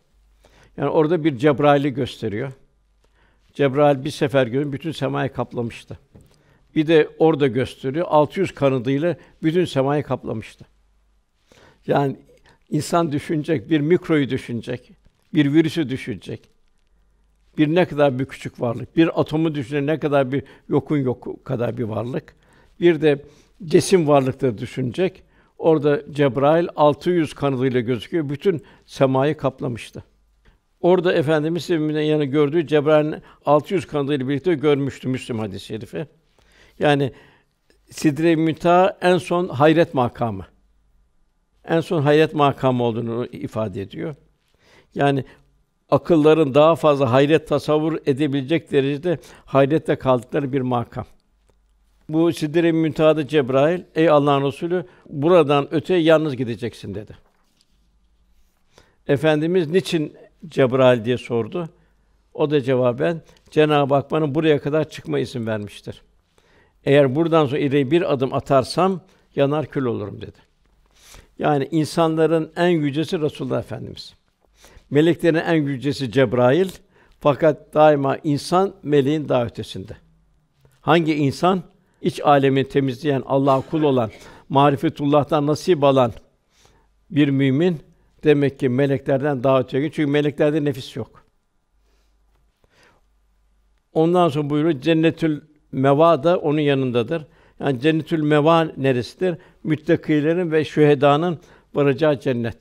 Yani orada bir Cebrail'i gösteriyor. Cebrail bir sefer görün bütün semayı kaplamıştı. Bir de orada gösteriyor 600 kanadıyla bütün semayı kaplamıştı. Yani İnsan düşünecek, bir mikroyu düşünecek, bir virüsü düşünecek. Bir ne kadar bir küçük varlık, bir atomu düşünecek ne kadar bir yokun yok kadar bir varlık. Bir de cesim varlıkları düşünecek. Orada Cebrail 600 kanadıyla gözüküyor. Bütün semayı kaplamıştı. Orada Efendimiz yani gördüğü Cebrail'in 600 kanadıyla birlikte görmüştü Müslim hadis-i şerifi. Yani Sidre-i Münteha en son hayret makamı en son hayret makamı olduğunu ifade ediyor. Yani akılların daha fazla hayret tasavvur edebilecek derecede hayrette kaldıkları bir makam. Bu Sidre-i Cebrail, ey Allah'ın Resulü buradan öteye yalnız gideceksin dedi. Efendimiz niçin Cebrail diye sordu. O da cevaben Cenab-ı Hak bana buraya kadar çıkma izin vermiştir. Eğer buradan sonra ileri bir adım atarsam yanar kül olurum dedi. Yani insanların en yücesi Resulullah Efendimiz. Meleklerin en yücesi Cebrail. Fakat daima insan meleğin daha ötesinde. Hangi insan? İç alemini temizleyen, Allah'a kul olan, marifetullah'tan nasip alan bir mümin demek ki meleklerden daha öteye Çünkü meleklerde nefis yok. Ondan sonra buyuruyor Cennetül Meva da onun yanındadır. Yani cennetül meva neresidir? Müttakilerin ve şühedanın varacağı cennet.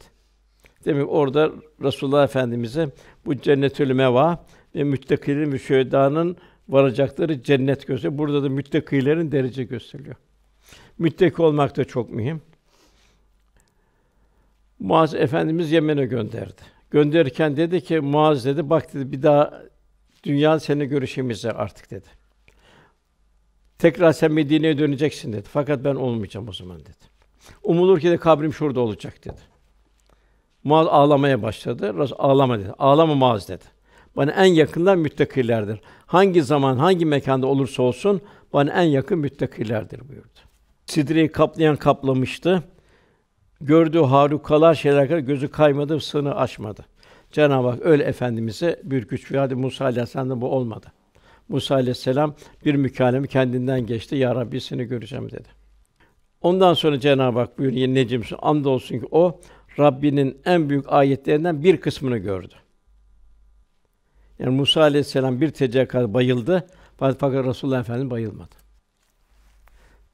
Demek orada Resulullah Efendimize bu cennetül meva ve müttakilerin ve şühedanın varacakları cennet gösteriyor. Burada da müttakilerin derece gösteriliyor. Müttaki olmak da çok mühim. Muaz Efendimiz Yemen'e gönderdi. Gönderirken dedi ki Muaz dedi bak dedi bir daha dünya seni görüşemize artık dedi. Tekrar sen Medine'ye döneceksin dedi. Fakat ben olmayacağım o zaman dedi. Umulur ki de kabrim şurada olacak dedi. Muaz ağlamaya başladı. Ras ağlama dedi. Ağlama Muaz dedi. Bana en yakından müttakilerdir. Hangi zaman, hangi mekanda olursa olsun bana en yakın müttakilerdir buyurdu. Sidreyi kaplayan kaplamıştı. Gördüğü harukalar şeyler kadar gözü kaymadı, sını açmadı. Cenab-ı Hak öyle efendimize bir güç verdi. Musa Aleyhisselam'da bu olmadı. Musa aleyhisselam bir mükalemi kendinden geçti. Ya Rabbi seni göreceğim dedi. Ondan sonra Cenab-ı Hak buyuruyor Necim andolsun ki o Rabbinin en büyük ayetlerinden bir kısmını gördü. Yani Musa aleyhisselam bir tecekka bayıldı. Fakat Resulullah Efendimiz bayılmadı.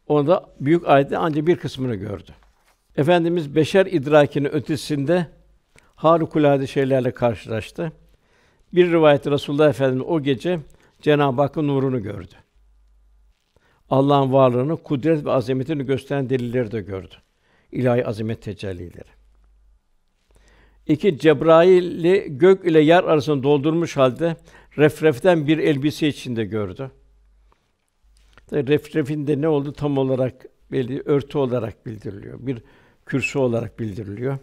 Onda büyük ayetin ancak bir kısmını gördü. Efendimiz beşer idrakinin ötesinde harikulade şeylerle karşılaştı. Bir rivayet Resulullah Efendimiz o gece Cenab-ı Hakk'ın nurunu gördü. Allah'ın varlığını, kudret ve azametini gösteren delilleri de gördü. İlahi azamet tecellileri. İki Cebrail'i gök ile yer arasını doldurmuş halde refreften bir elbise içinde gördü. Tabii refrefin de ne oldu tam olarak belli örtü olarak bildiriliyor. Bir kürsü olarak bildiriliyor.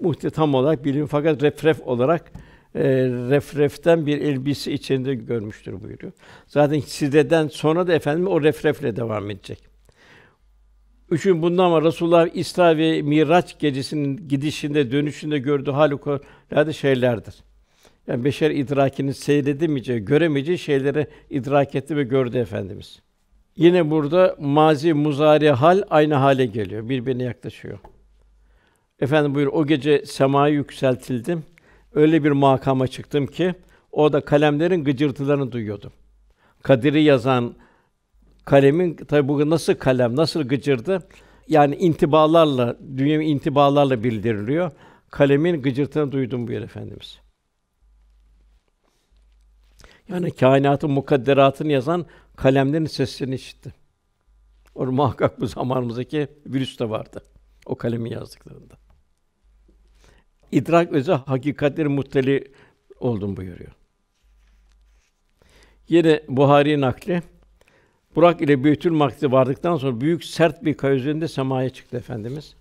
Muhte tam olarak bilin fakat refref olarak e, refreften bir elbise içinde görmüştür buyuruyor. Zaten sideden sonra da efendim o refrefle devam edecek. Üçün bundan var Resulullah İsra ve Miraç gecesinin gidişinde dönüşünde gördüğü harikulade şeylerdir. Yani beşer idrakini seyredemeyeceği, göremeyeceği şeyleri idrak etti ve gördü efendimiz. Yine burada mazi muzari hal aynı hale geliyor, birbirine yaklaşıyor. Efendim buyur o gece semaya yükseltildim öyle bir makama çıktım ki orada kalemlerin gıcırtılarını duyuyordum. Kadir'i yazan kalemin tabi bugün nasıl kalem, nasıl gıcırdı? Yani intibalarla, dünya intibalarla bildiriliyor. Kalemin gıcırtını duydum bu yer efendimiz. Yani kainatın mukadderatını yazan kalemlerin seslerini işitti. O muhakkak bu zamanımızdaki virüs de vardı. O kalemi yazdıklarında idrak özü hakikatleri muhteli oldum buyuruyor. Yine Buhari nakli Burak ile Beytül Makdis'e vardıktan sonra büyük sert bir kaya üzerinde semaya çıktı efendimiz.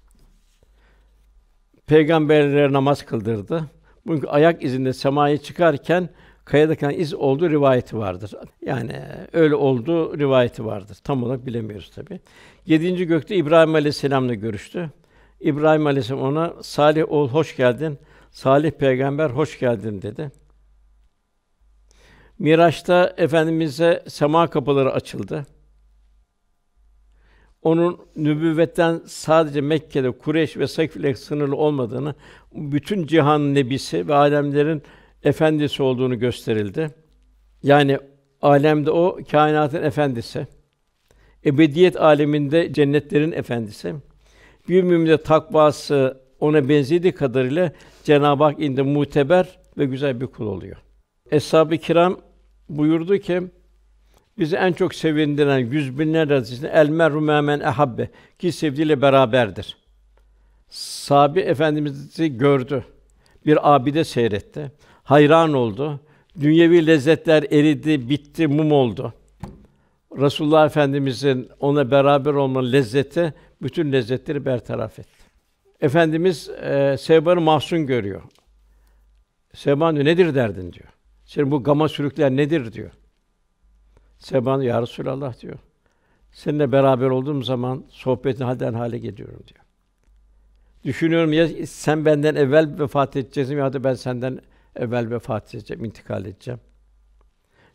Peygamberlere namaz kıldırdı. Bugünkü ayak izinde semaya çıkarken kayadakinden iz olduğu rivayeti vardır. Yani öyle olduğu rivayeti vardır. Tam olarak bilemiyoruz tabi. Yedinci gökte İbrahim Aleyhisselam'la görüştü. İbrahim Aleyhisselam ona Salih oğul hoş geldin. Salih peygamber hoş geldin dedi. Miraç'ta efendimize sema kapıları açıldı. Onun nübüvvetten sadece Mekke'de Kureyş ve Sakif ile sınırlı olmadığını, bütün cihanın nebisi ve alemlerin efendisi olduğunu gösterildi. Yani alemde o kainatın efendisi. Ebediyet aleminde cennetlerin efendisi. Bir müminde takvası ona benzediği kadarıyla Cenab-ı Hak indi muteber ve güzel bir kul oluyor. Eshab-ı Kiram buyurdu ki bizi en çok sevindiren yüz binler hadisinde el merru memen ehabbe ki sevdiğiyle beraberdir. Sabi efendimizi gördü. Bir abide seyretti. Hayran oldu. Dünyevi lezzetler eridi, bitti, mum oldu. Rasulullah Efendimizin ona beraber olmanın lezzeti bütün lezzetleri bertaraf etti. Efendimiz e, Sevban'ı mahzun görüyor. Sevban diyor, nedir derdin diyor. Şimdi bu gama sürükler nedir diyor. Sevban ya Resulallah diyor. Seninle beraber olduğum zaman sohbetin halden hale geliyorum diyor. Düşünüyorum ya sen benden evvel vefat edeceksin ya da ben senden evvel vefat edeceğim, intikal edeceğim.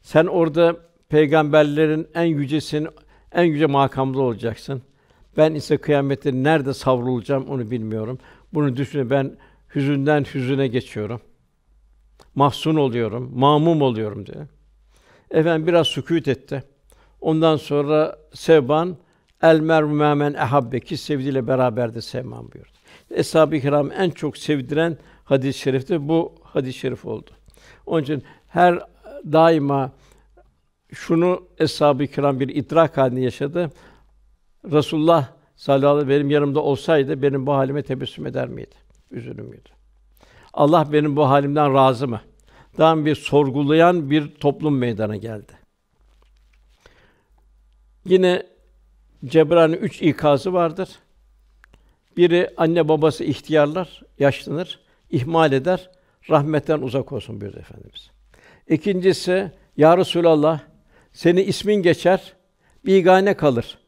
Sen orada peygamberlerin en yücesinin en yüce makamda olacaksın. Ben ise kıyamette nerede savrulacağım onu bilmiyorum. Bunu düşüne ben hüzünden hüzüne geçiyorum. Mahzun oluyorum, mamum oluyorum diye. Efendim biraz sükût etti. Ondan sonra Sevban el mermâmen ehabbe ki sevdiğiyle beraberdi Sevman buyurdu. Eshab-ı Kiram en çok sevdiren hadis-i şerifte bu hadis-i şerif oldu. Onun için her daima şunu eshab-ı kiram bir itirak halini yaşadı. Resulullah sallallahu aleyhi ve sellem benim yanımda olsaydı benim bu halime tebessüm eder miydi? Üzülür müydü? Allah benim bu halimden razı mı? Daha bir sorgulayan bir toplum meydana geldi. Yine Cebrail'in üç ikazı vardır. Biri anne babası ihtiyarlar, yaşlanır, ihmal eder, rahmetten uzak olsun buyurdu Efendimiz. İkincisi, Ya Resulallah, senin ismin geçer, bigane kalır.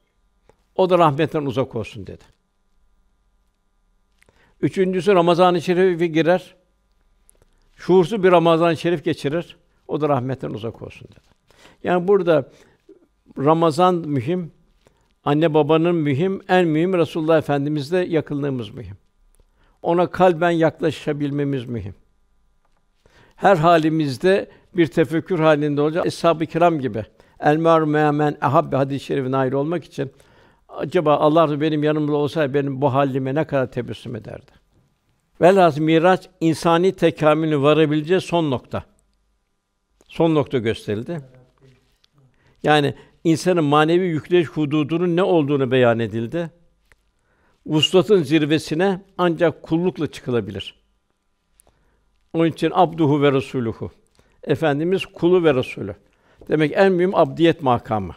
O da rahmetten uzak olsun dedi. Üçüncüsü Ramazan-ı Şerif'e girer. Şuursuz bir Ramazan-ı Şerif geçirir. O da rahmetten uzak olsun dedi. Yani burada Ramazan mühim, anne babanın mühim, en mühim Resulullah Efendimizle yakınlığımız mühim. Ona kalben yaklaşabilmemiz mühim. Her halimizde bir tefekkür halinde olacak. Eshab-ı kiram gibi. El mar memen ahabbe hadis-i şerifine ayrı olmak için acaba Allah benim yanımda olsaydı benim bu halime ne kadar tebessüm ederdi? Velhas Miraç insani tekamülü varabileceği son nokta. Son nokta gösterildi. Yani insanın manevi yükleş hududunun ne olduğunu beyan edildi. Vuslatın zirvesine ancak kullukla çıkılabilir. Onun için abduhu ve resuluhu. Efendimiz kulu ve resulü. Demek en mühim abdiyet makamı.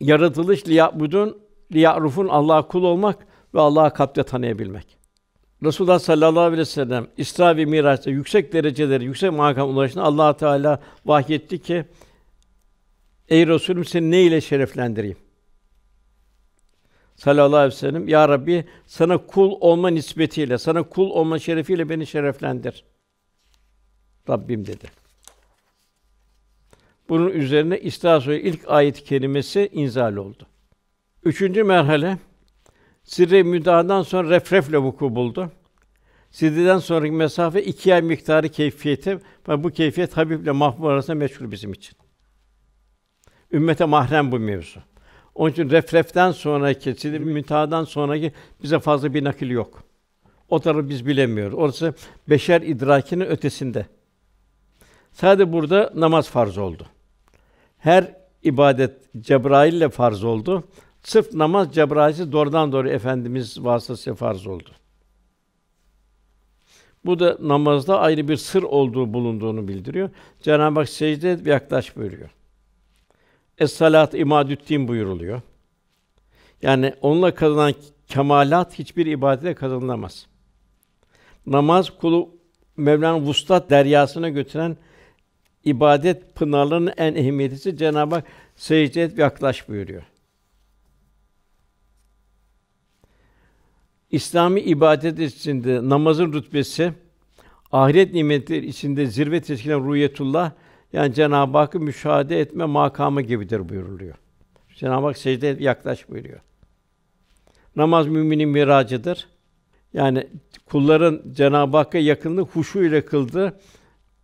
Yaratılış liyabudun liyarufun Allah'a kul olmak ve Allah'a kalple tanıyabilmek. Resulullah sallallahu aleyhi ve sellem İsra ve Miraç'ta yüksek dereceleri, yüksek makam ulaşına Allah Teala vahyetti ki Ey Resulüm seni ne ile şereflendireyim? Sallallahu aleyhi ve sellem Ya Rabbi sana kul olma nisbetiyle, sana kul olma şerefiyle beni şereflendir. Rabbim dedi. Bunun üzerine İsra Suresi ilk ayet kelimesi inzal oldu. Üçüncü merhale Sirre müdadan sonra refrefle vuku buldu. Sirreden sonraki mesafe iki ay miktarı keyfiyeti ve bu keyfiyet Habib'le mahbub arasında meşhur bizim için. Ümmete mahrem bu mevzu. Onun için refreften sonraki, sidre müdadan sonraki bize fazla bir nakil yok. O tarafı biz bilemiyoruz. Orası beşer idrakinin ötesinde. Sadece burada namaz farz oldu. Her ibadet Cebrail ile farz oldu. Sırf namaz Cebrail'siz doğrudan doğru Efendimiz vasıtasıyla farz oldu. Bu da namazda ayrı bir sır olduğu bulunduğunu bildiriyor. Cenab-ı Hak secde edip yaklaş buyuruyor. Es-salat imadüddin buyuruluyor. Yani onunla kazanılan kemalat hiçbir ibadete kazanılamaz. Namaz kulu Mevlana vuslat deryasına götüren ibadet pınarlarının en ehemmiyetlisi Cenab-ı Hak secde et ve yaklaş buyuruyor. İslami ibadet içinde namazın rütbesi ahiret nimetleri içinde zirve teşkil eden ruhiyetullah yani Cenab-ı Hakk'ı müşahede etme makamı gibidir buyuruluyor. Cenab-ı Hak secde et, yaklaş buyuruyor. Namaz müminin miracıdır. Yani kulların Cenab-ı Hakk'a yakınlığı huşu ile kıldı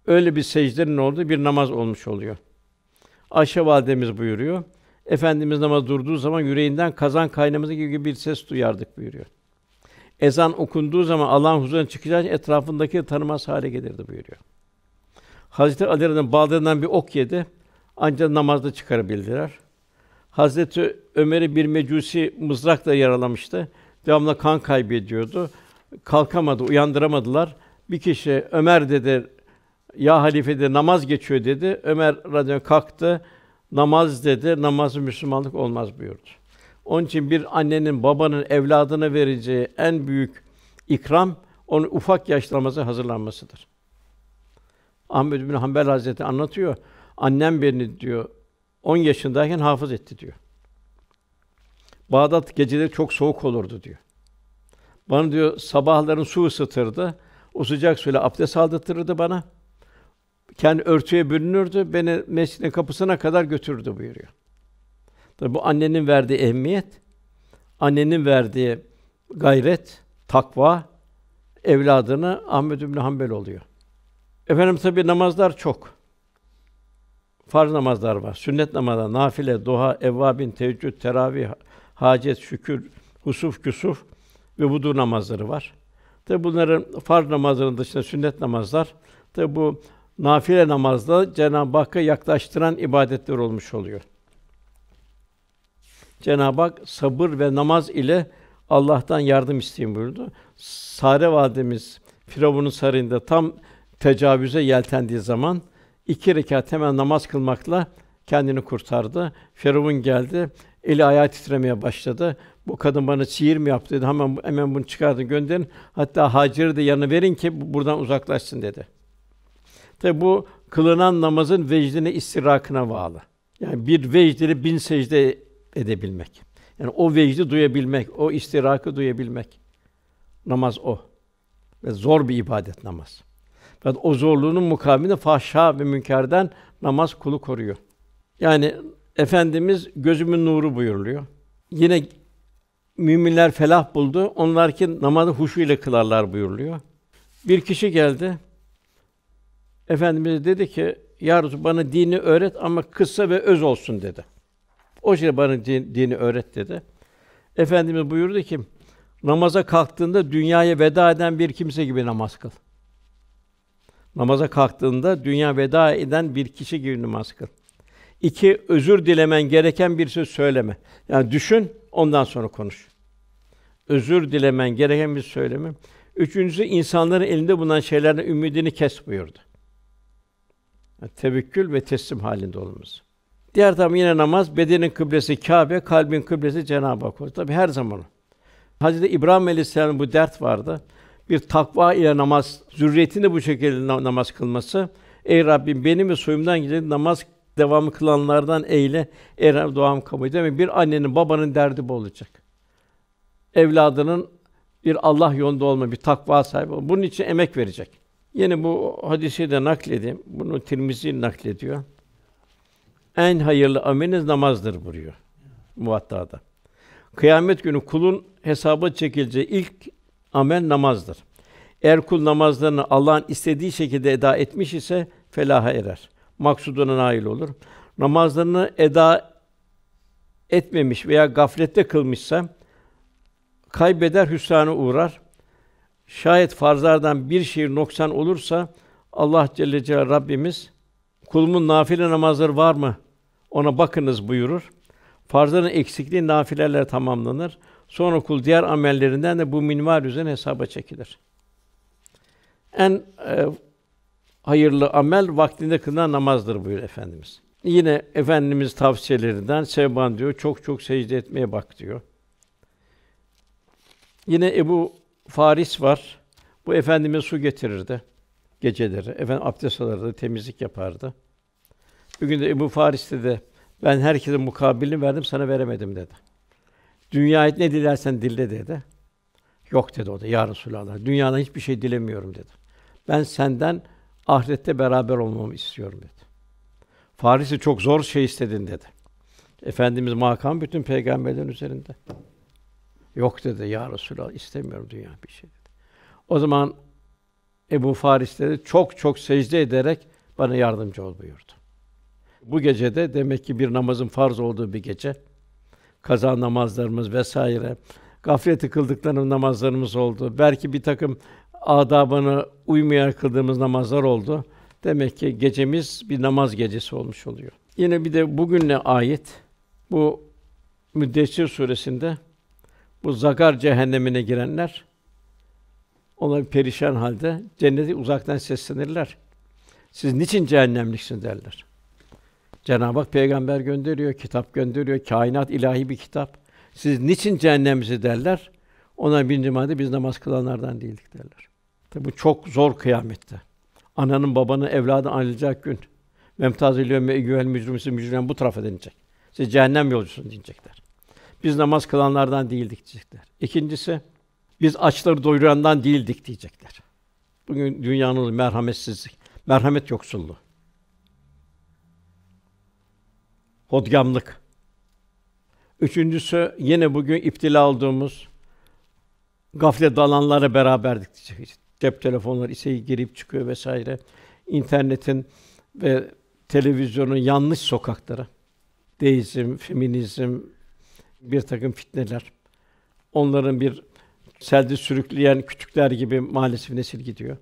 Öyle bir secdenin olduğu bir namaz olmuş oluyor. Ayşe validemiz buyuruyor. Efendimiz namaz durduğu zaman yüreğinden kazan kaynaması gibi bir ses duyardık buyuruyor. Ezan okunduğu zaman Allah'ın huzuruna çıkacak etrafındaki tanımaz hale gelirdi buyuruyor. Hazreti Ali'nin radıyallahu bir ok yedi. Ancak namazda çıkarabildiler. Hazreti Ömer'i bir mecusi mızrakla yaralamıştı. Devamlı kan kaybediyordu. Kalkamadı, uyandıramadılar. Bir kişi Ömer dedi ya halife de namaz geçiyor dedi. Ömer radıyallahu kalktı. Namaz dedi. Namazı Müslümanlık olmaz buyurdu. Onun için bir annenin babanın evladına vereceği en büyük ikram onun ufak yaşlanması hazırlanmasıdır. Ahmed bin Hanbel hazreti anlatıyor. Annem beni diyor 10 yaşındayken hafız etti diyor. Bağdat geceleri çok soğuk olurdu diyor. Bana diyor sabahların su ısıtırdı. O sıcak suyla abdest aldırtırdı bana kendi örtüye bürünürdü, beni mescidin kapısına kadar götürdü buyuruyor. Tabi bu annenin verdiği ehemmiyet, annenin verdiği gayret, takva evladını Ahmed bin Hanbel oluyor. Efendim tabi namazlar çok. Farz namazlar var, sünnet namazlar, nafile, duha, evvabin, teheccüd, teravih, hacet, şükür, husuf, küsuf ve vudu namazları var. Tabi bunların farz namazlarının dışında sünnet namazlar Tabi bu nafile namazda Cenab-ı Hakk'a yaklaştıran ibadetler olmuş oluyor. Cenab-ı Hak sabır ve namaz ile Allah'tan yardım isteyin buyurdu. Sare vadimiz Firavun'un sarayında tam tecavüze yeltendiği zaman iki rekat hemen namaz kılmakla kendini kurtardı. Firavun geldi, eli ayağı titremeye başladı. Bu kadın bana sihir mi yaptı dedi. Hemen hemen bunu çıkardın, gönderin. Hatta Hacer'i de yanına verin ki buradan uzaklaşsın dedi. Tabi bu kılınan namazın vecdine istirakına bağlı. Yani bir vecdini bin secde edebilmek. Yani o vecdi duyabilmek, o istirakı duyabilmek. Namaz o. Ve zor bir ibadet namaz. ve o zorluğunun mukabilinde fahşa ve münkerden namaz kulu koruyor. Yani efendimiz gözümün nuru buyuruluyor. Yine müminler felah buldu. Onlar ki namazı huşu ile kılarlar buyuruluyor. Bir kişi geldi. Efendimiz dedi ki, Ya Resul, bana dini öğret ama kısa ve öz olsun dedi. O şey bana din, dini öğret dedi. Efendimiz buyurdu ki, namaza kalktığında dünyaya veda eden bir kimse gibi namaz kıl. Namaza kalktığında dünya veda eden bir kişi gibi namaz kıl. İki, özür dilemen gereken bir söz söyleme. Yani düşün, ondan sonra konuş. Özür dilemen gereken bir söz söyleme. Üçüncüsü, insanların elinde bulunan şeylerden ümidini kes buyurdu. Yani e, tevekkül ve teslim halinde olmamız. Diğer tam yine namaz, bedenin kıblesi Kâbe, kalbin kıblesi Cenab-ı Hak. Tabi her zaman. Hazreti İbrahim Aleyhisselam'ın bu dert vardı. Bir takva ile namaz, zürriyetinde bu şekilde namaz kılması. Ey Rabbim benim ve soyumdan gelen namaz devamı kılanlardan eyle. Ey Rabbim duam kabul et. bir annenin babanın derdi bu olacak. Evladının bir Allah yolunda olma, bir takva sahibi. Olma. Bunun için emek verecek. Yine bu hadisi de nakledeyim. Bunu Tirmizi naklediyor. En hayırlı ameliniz namazdır buyuruyor Muvatta'da. Kıyamet günü kulun hesaba çekileceği ilk amel namazdır. Eğer kul namazlarını Allah'ın istediği şekilde eda etmiş ise felaha erer. Maksuduna nail olur. Namazlarını eda etmemiş veya gaflette kılmışsa kaybeder, hüsrana uğrar. Şayet farzlardan bir şiir noksan olursa Allah Celle Celal Rabbimiz kulumun nafile namazları var mı? Ona bakınız buyurur. Farzların eksikliği nafilelerle tamamlanır. Sonra kul diğer amellerinden de bu minval üzerine hesaba çekilir. En e, hayırlı amel vaktinde kılınan namazdır buyur efendimiz. Yine efendimiz tavsiyelerinden Sevban diyor çok çok secde etmeye bak diyor. Yine Ebu Faris var. Bu efendimiz su getirirdi geceleri. Efendim abdest alırdı, temizlik yapardı. Bir gün de Ebu Faris dedi, ben herkese mukabilini verdim, sana veremedim dedi. Dünya et ne dilersen dille dedi. Yok dedi o da, ya Resulallah, dünyadan hiçbir şey dilemiyorum dedi. Ben senden ahirette beraber olmamı istiyorum dedi. Faris'e çok zor şey istedin dedi. Efendimiz makam bütün peygamberlerin üzerinde. Yok dedi ya Resulallah istemiyorum dünya bir şey dedi. O zaman Ebu Faris dedi çok çok secde ederek bana yardımcı ol buyurdu. Bu gecede demek ki bir namazın farz olduğu bir gece. Kaza namazlarımız vesaire gafleti kıldıklarımız namazlarımız oldu. Belki bir takım adabını uymayarak kıldığımız namazlar oldu. Demek ki gecemiz bir namaz gecesi olmuş oluyor. Yine bir de bugünle ayet bu Müddessir suresinde bu zakar cehennemine girenler onlar perişan halde cenneti uzaktan seslenirler. Siz niçin cehennemliksiniz derler. Cenab-ı Hak peygamber gönderiyor, kitap gönderiyor, kainat ilahi bir kitap. Siz niçin cehennemimizi derler? Ona birinci madde biz namaz kılanlardan değildik derler. Tabi bu çok zor kıyamette. Ananın babanın evladı ayrılacak gün. Memtaz ile ve güven mücrim bu tarafa denilecek. Siz cehennem yolcusun diyecekler biz namaz kılanlardan değildik diyecekler. İkincisi, biz açları doyurandan değildik diyecekler. Bugün dünyanın merhametsizlik, merhamet yoksulluğu. Hodgamlık. Üçüncüsü yine bugün iptila olduğumuz gafle dalanlara beraberdik diyecek. Cep telefonları içeri girip çıkıyor vesaire. İnternetin ve televizyonun yanlış sokakları. Deizm, feminizm, bir takım fitneler, onların bir selde sürükleyen küçükler gibi maalesef nesil gidiyor.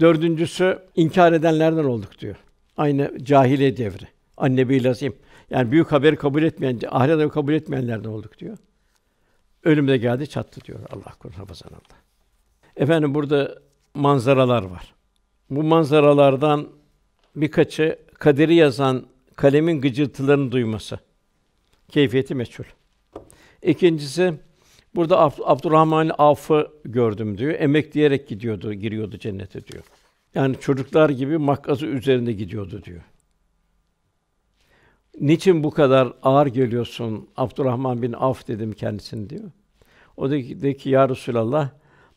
Dördüncüsü inkar edenlerden olduk diyor. Aynı cahiliye devri. Anne bir lazim. Yani büyük haberi kabul etmeyen, ahiret kabul etmeyenlerden olduk diyor. Ölüm de geldi çattı diyor Allah Kur'an Hafızanında. Efendim burada manzaralar var. Bu manzaralardan birkaçı kaderi yazan kalemin gıcırtılarını duyması. Keyfiyeti meçhul. İkincisi burada Ab- Abdurrahman Af'ı gördüm diyor. Emek diyerek gidiyordu, giriyordu cennete diyor. Yani çocuklar gibi makası üzerinde gidiyordu diyor. Niçin bu kadar ağır geliyorsun? Abdurrahman bin Af dedim kendisini diyor. O da dedi ki ya Resulallah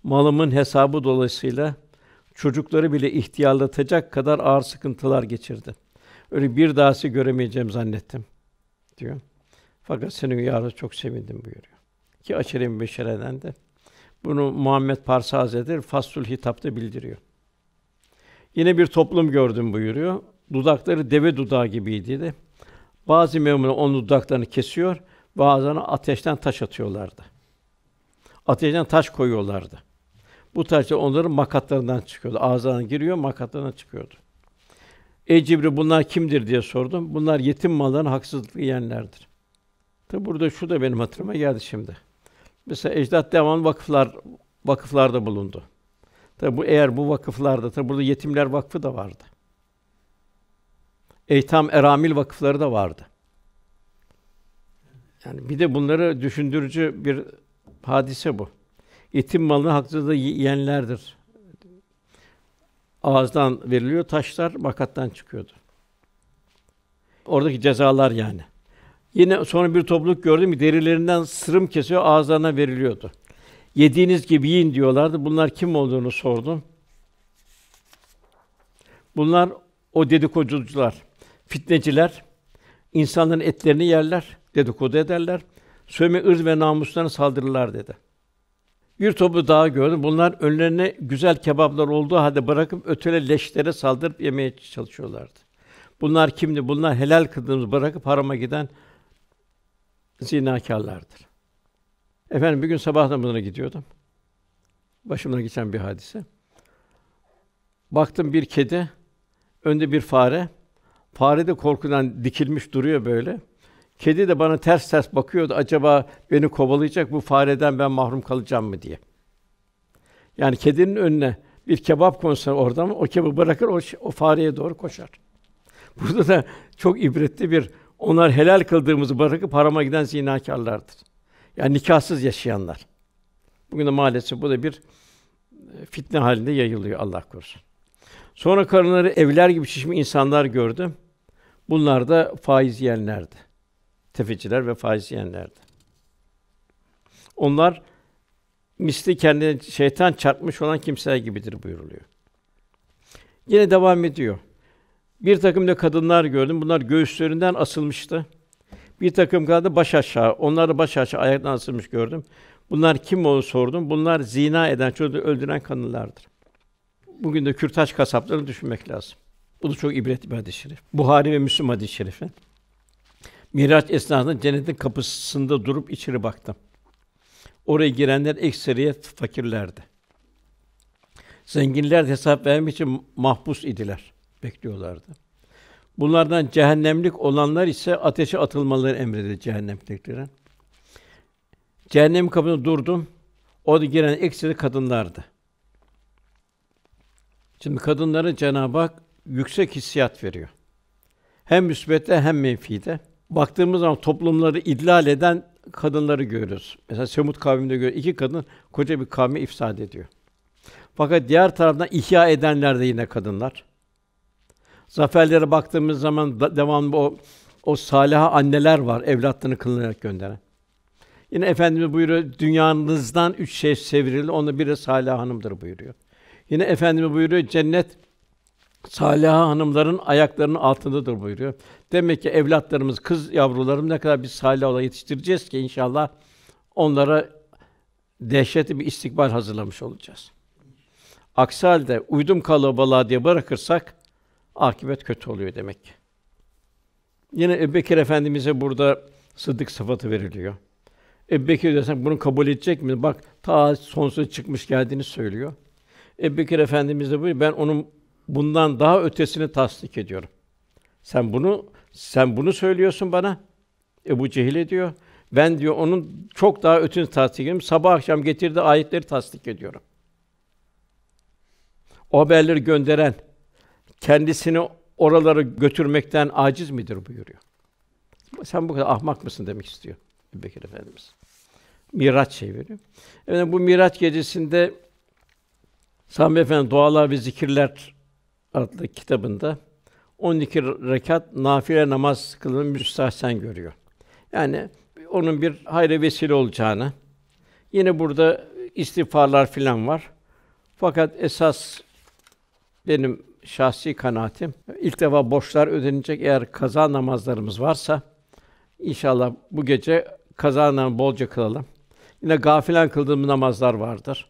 malımın hesabı dolayısıyla çocukları bile ihtiyarlatacak kadar ağır sıkıntılar geçirdi. Öyle bir dahası göremeyeceğim zannettim diyor. Fakat senin yarı çok sevindim buyuruyor. Ki aşirim beşereden de. Bunu Muhammed Parsa Hazretleri Faslul Hitap'ta bildiriyor. Yine bir toplum gördüm buyuruyor. Dudakları deve dudağı gibiydi de. Bazı memurlar onun dudaklarını kesiyor, bazılarına ateşten taş atıyorlardı. Ateşten taş koyuyorlardı. Bu taşlar onların makatlarından çıkıyordu. ağzına giriyor, makatlarından çıkıyordu. Ey Cibri bunlar kimdir diye sordum. Bunlar yetim mallarını haksızlık yiyenlerdir. Tabi burada şu da benim hatırıma geldi şimdi. Mesela ecdat devam vakıflar vakıflarda bulundu. Tabi bu eğer bu vakıflarda tabi burada yetimler vakfı da vardı. Eytam eramil vakıfları da vardı. Yani bir de bunları düşündürücü bir hadise bu. Yetim malını haksız da yiyenlerdir. Ağızdan veriliyor taşlar, bakattan çıkıyordu. Oradaki cezalar yani. Yine sonra bir topluluk gördüm ki derilerinden sırım kesiyor, ağızlarına veriliyordu. Yediğiniz gibi yiyin diyorlardı. Bunlar kim olduğunu sordum. Bunlar o dedikoducular, fitneciler, insanların etlerini yerler, dedikodu ederler. Söme ırz ve namuslarına saldırırlar dedi. Bir topu daha gördüm. Bunlar önlerine güzel kebaplar olduğu halde bırakıp ötele leşlere saldırıp yemeye çalışıyorlardı. Bunlar kimdi? Bunlar helal kıldığımız bırakıp harama giden zinakarlardır. Efendim bir gün sabah namazına gidiyordum. Başımdan geçen bir hadise. Baktım bir kedi, önde bir fare. Fare de korkudan dikilmiş duruyor böyle. Kedi de bana ters ters bakıyordu. Acaba beni kovalayacak bu fareden ben mahrum kalacağım mı diye. Yani kedinin önüne bir kebap konsa mı? o kebabı bırakır o, o fareye doğru koşar. Burada da çok ibretli bir onlar helal kıldığımızı bırakıp harama giden zinakarlardır. Yani nikahsız yaşayanlar. Bugün de maalesef bu da bir e, fitne halinde yayılıyor Allah korusun. Sonra karınları evler gibi şişmiş insanlar gördü. Bunlar da faiz yiyenlerdi. Tefeciler ve faiz yiyenlerdi. Onlar misli kendine şeytan çarpmış olan kimseler gibidir buyuruluyor. Yine devam ediyor. Bir takım da kadınlar gördüm. Bunlar göğüslerinden asılmıştı. Bir takım kadın baş aşağı, Onları baş aşağı ayaktan asılmış gördüm. Bunlar kim onu sordum. Bunlar zina eden, çocuğu öldüren kanlılardır. Bugün de kürtaj kasaplarını düşünmek lazım. Bu da çok ibret bir hadis-i şerif. Buhari ve Müslim hadis-i şerifi. Miraç esnasında cennetin kapısında durup içeri baktım. Oraya girenler ekseriyet fakirlerdi. Zenginler hesap vermek için mahpus idiler bekliyorlardı. Bunlardan cehennemlik olanlar ise ateşe atılmaları emredildi cehennemliklere. Cehennem kapısında durdum. Orada giren eksili kadınlardı. Şimdi kadınlara Cenab-ı Hak yüksek hissiyat veriyor. Hem müsbette hem menfide. Baktığımız zaman toplumları idlal eden kadınları görüyoruz. Mesela Semut kavminde görüyoruz. iki kadın koca bir kavmi ifsad ediyor. Fakat diğer taraftan ihya edenler de yine kadınlar. Zaferlere baktığımız zaman da, devamlı o o saliha anneler var evlatlarını kılınarak gönderen. Yine efendimiz buyuruyor dünyanızdan üç şey sevrildi. onu biri Saliha hanımdır buyuruyor. Yine efendimiz buyuruyor cennet Saliha hanımların ayaklarının altındadır buyuruyor. Demek ki evlatlarımız, kız yavrularım ne kadar bir salih ola yetiştireceğiz ki inşallah onlara dehşetli bir istikbal hazırlamış olacağız. Aksi halde uydum kalabalığa diye bırakırsak Akibet kötü oluyor demek. Yine Ebu Bekir Efendimiz'e burada sıddık sıfatı veriliyor. Ebu Bekir desem bunu kabul edecek mi? Bak ta sonsuza çıkmış geldiğini söylüyor. Ebu Bekir Efendimiz de buyuruyor, ben onun bundan daha ötesini tasdik ediyorum. Sen bunu sen bunu söylüyorsun bana. Ebu Cehil ediyor. Ben diyor onun çok daha ötesini tasdik ediyorum. Sabah akşam getirdi ayetleri tasdik ediyorum. O haberleri gönderen, kendisini oralara götürmekten aciz midir buyuruyor. Sen bu kadar ahmak mısın demek istiyor Ebubekir Efendimiz. Miraç çeviriyor. Şey Efendim bu Miraç gecesinde Sami Efendi Dualar ve Zikirler adlı kitabında 12 rekat nafile namaz kılımı müstahsen görüyor. Yani onun bir hayra vesile olacağını. Yine burada istiğfarlar filan var. Fakat esas benim şahsi kanaatim. İlk defa borçlar ödenecek eğer kaza namazlarımız varsa inşallah bu gece kaza bolca kılalım. Yine gafilen kıldığım namazlar vardır.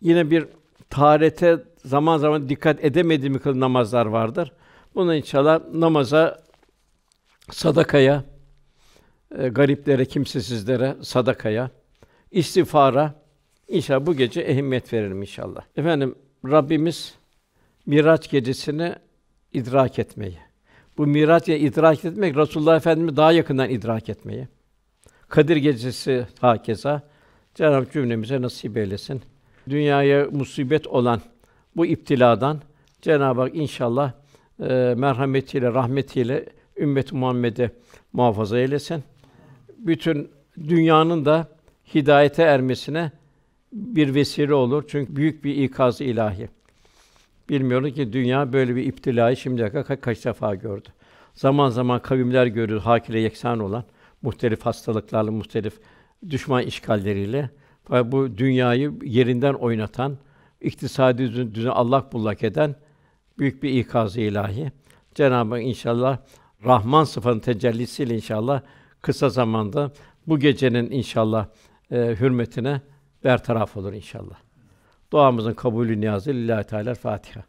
Yine bir taharete zaman zaman dikkat edemediğim kıl namazlar vardır. Bunu inşallah namaza, sadakaya, e, gariplere, kimsesizlere sadakaya, istifara inşallah bu gece ehemmiyet verelim inşallah. Efendim Rabbimiz Miraç gecesini idrak etmeyi. Bu miraç idrak etmek Resulullah Efendimiz daha yakından idrak etmeyi. Kadir gecesi hakeza Cenab-ı Hak cümlemize nasip eylesin. Dünyaya musibet olan bu iptiladan Cenab-ı Hak inşallah e, merhametiyle, rahmetiyle ümmet Muhammed'i muhafaza eylesin. Bütün dünyanın da hidayete ermesine bir vesile olur. Çünkü büyük bir ikaz ilahi. Bilmiyordu ki dünya böyle bir iptilayı şimdiye kadar kaç defa gördü. Zaman zaman kavimler görür hakile yeksan olan muhtelif hastalıklarla, muhtelif düşman işgalleriyle Fakat bu dünyayı yerinden oynatan, iktisadi düzeni Allah bullak eden büyük bir ikaz-ı ilahi. Cenab-ı Hak inşallah Rahman sıfatının tecellisiyle inşallah kısa zamanda bu gecenin inşallah e, hürmetine bertaraf olur inşallah. Duamızın kabulü niyazı Lillahi Teala Fatiha.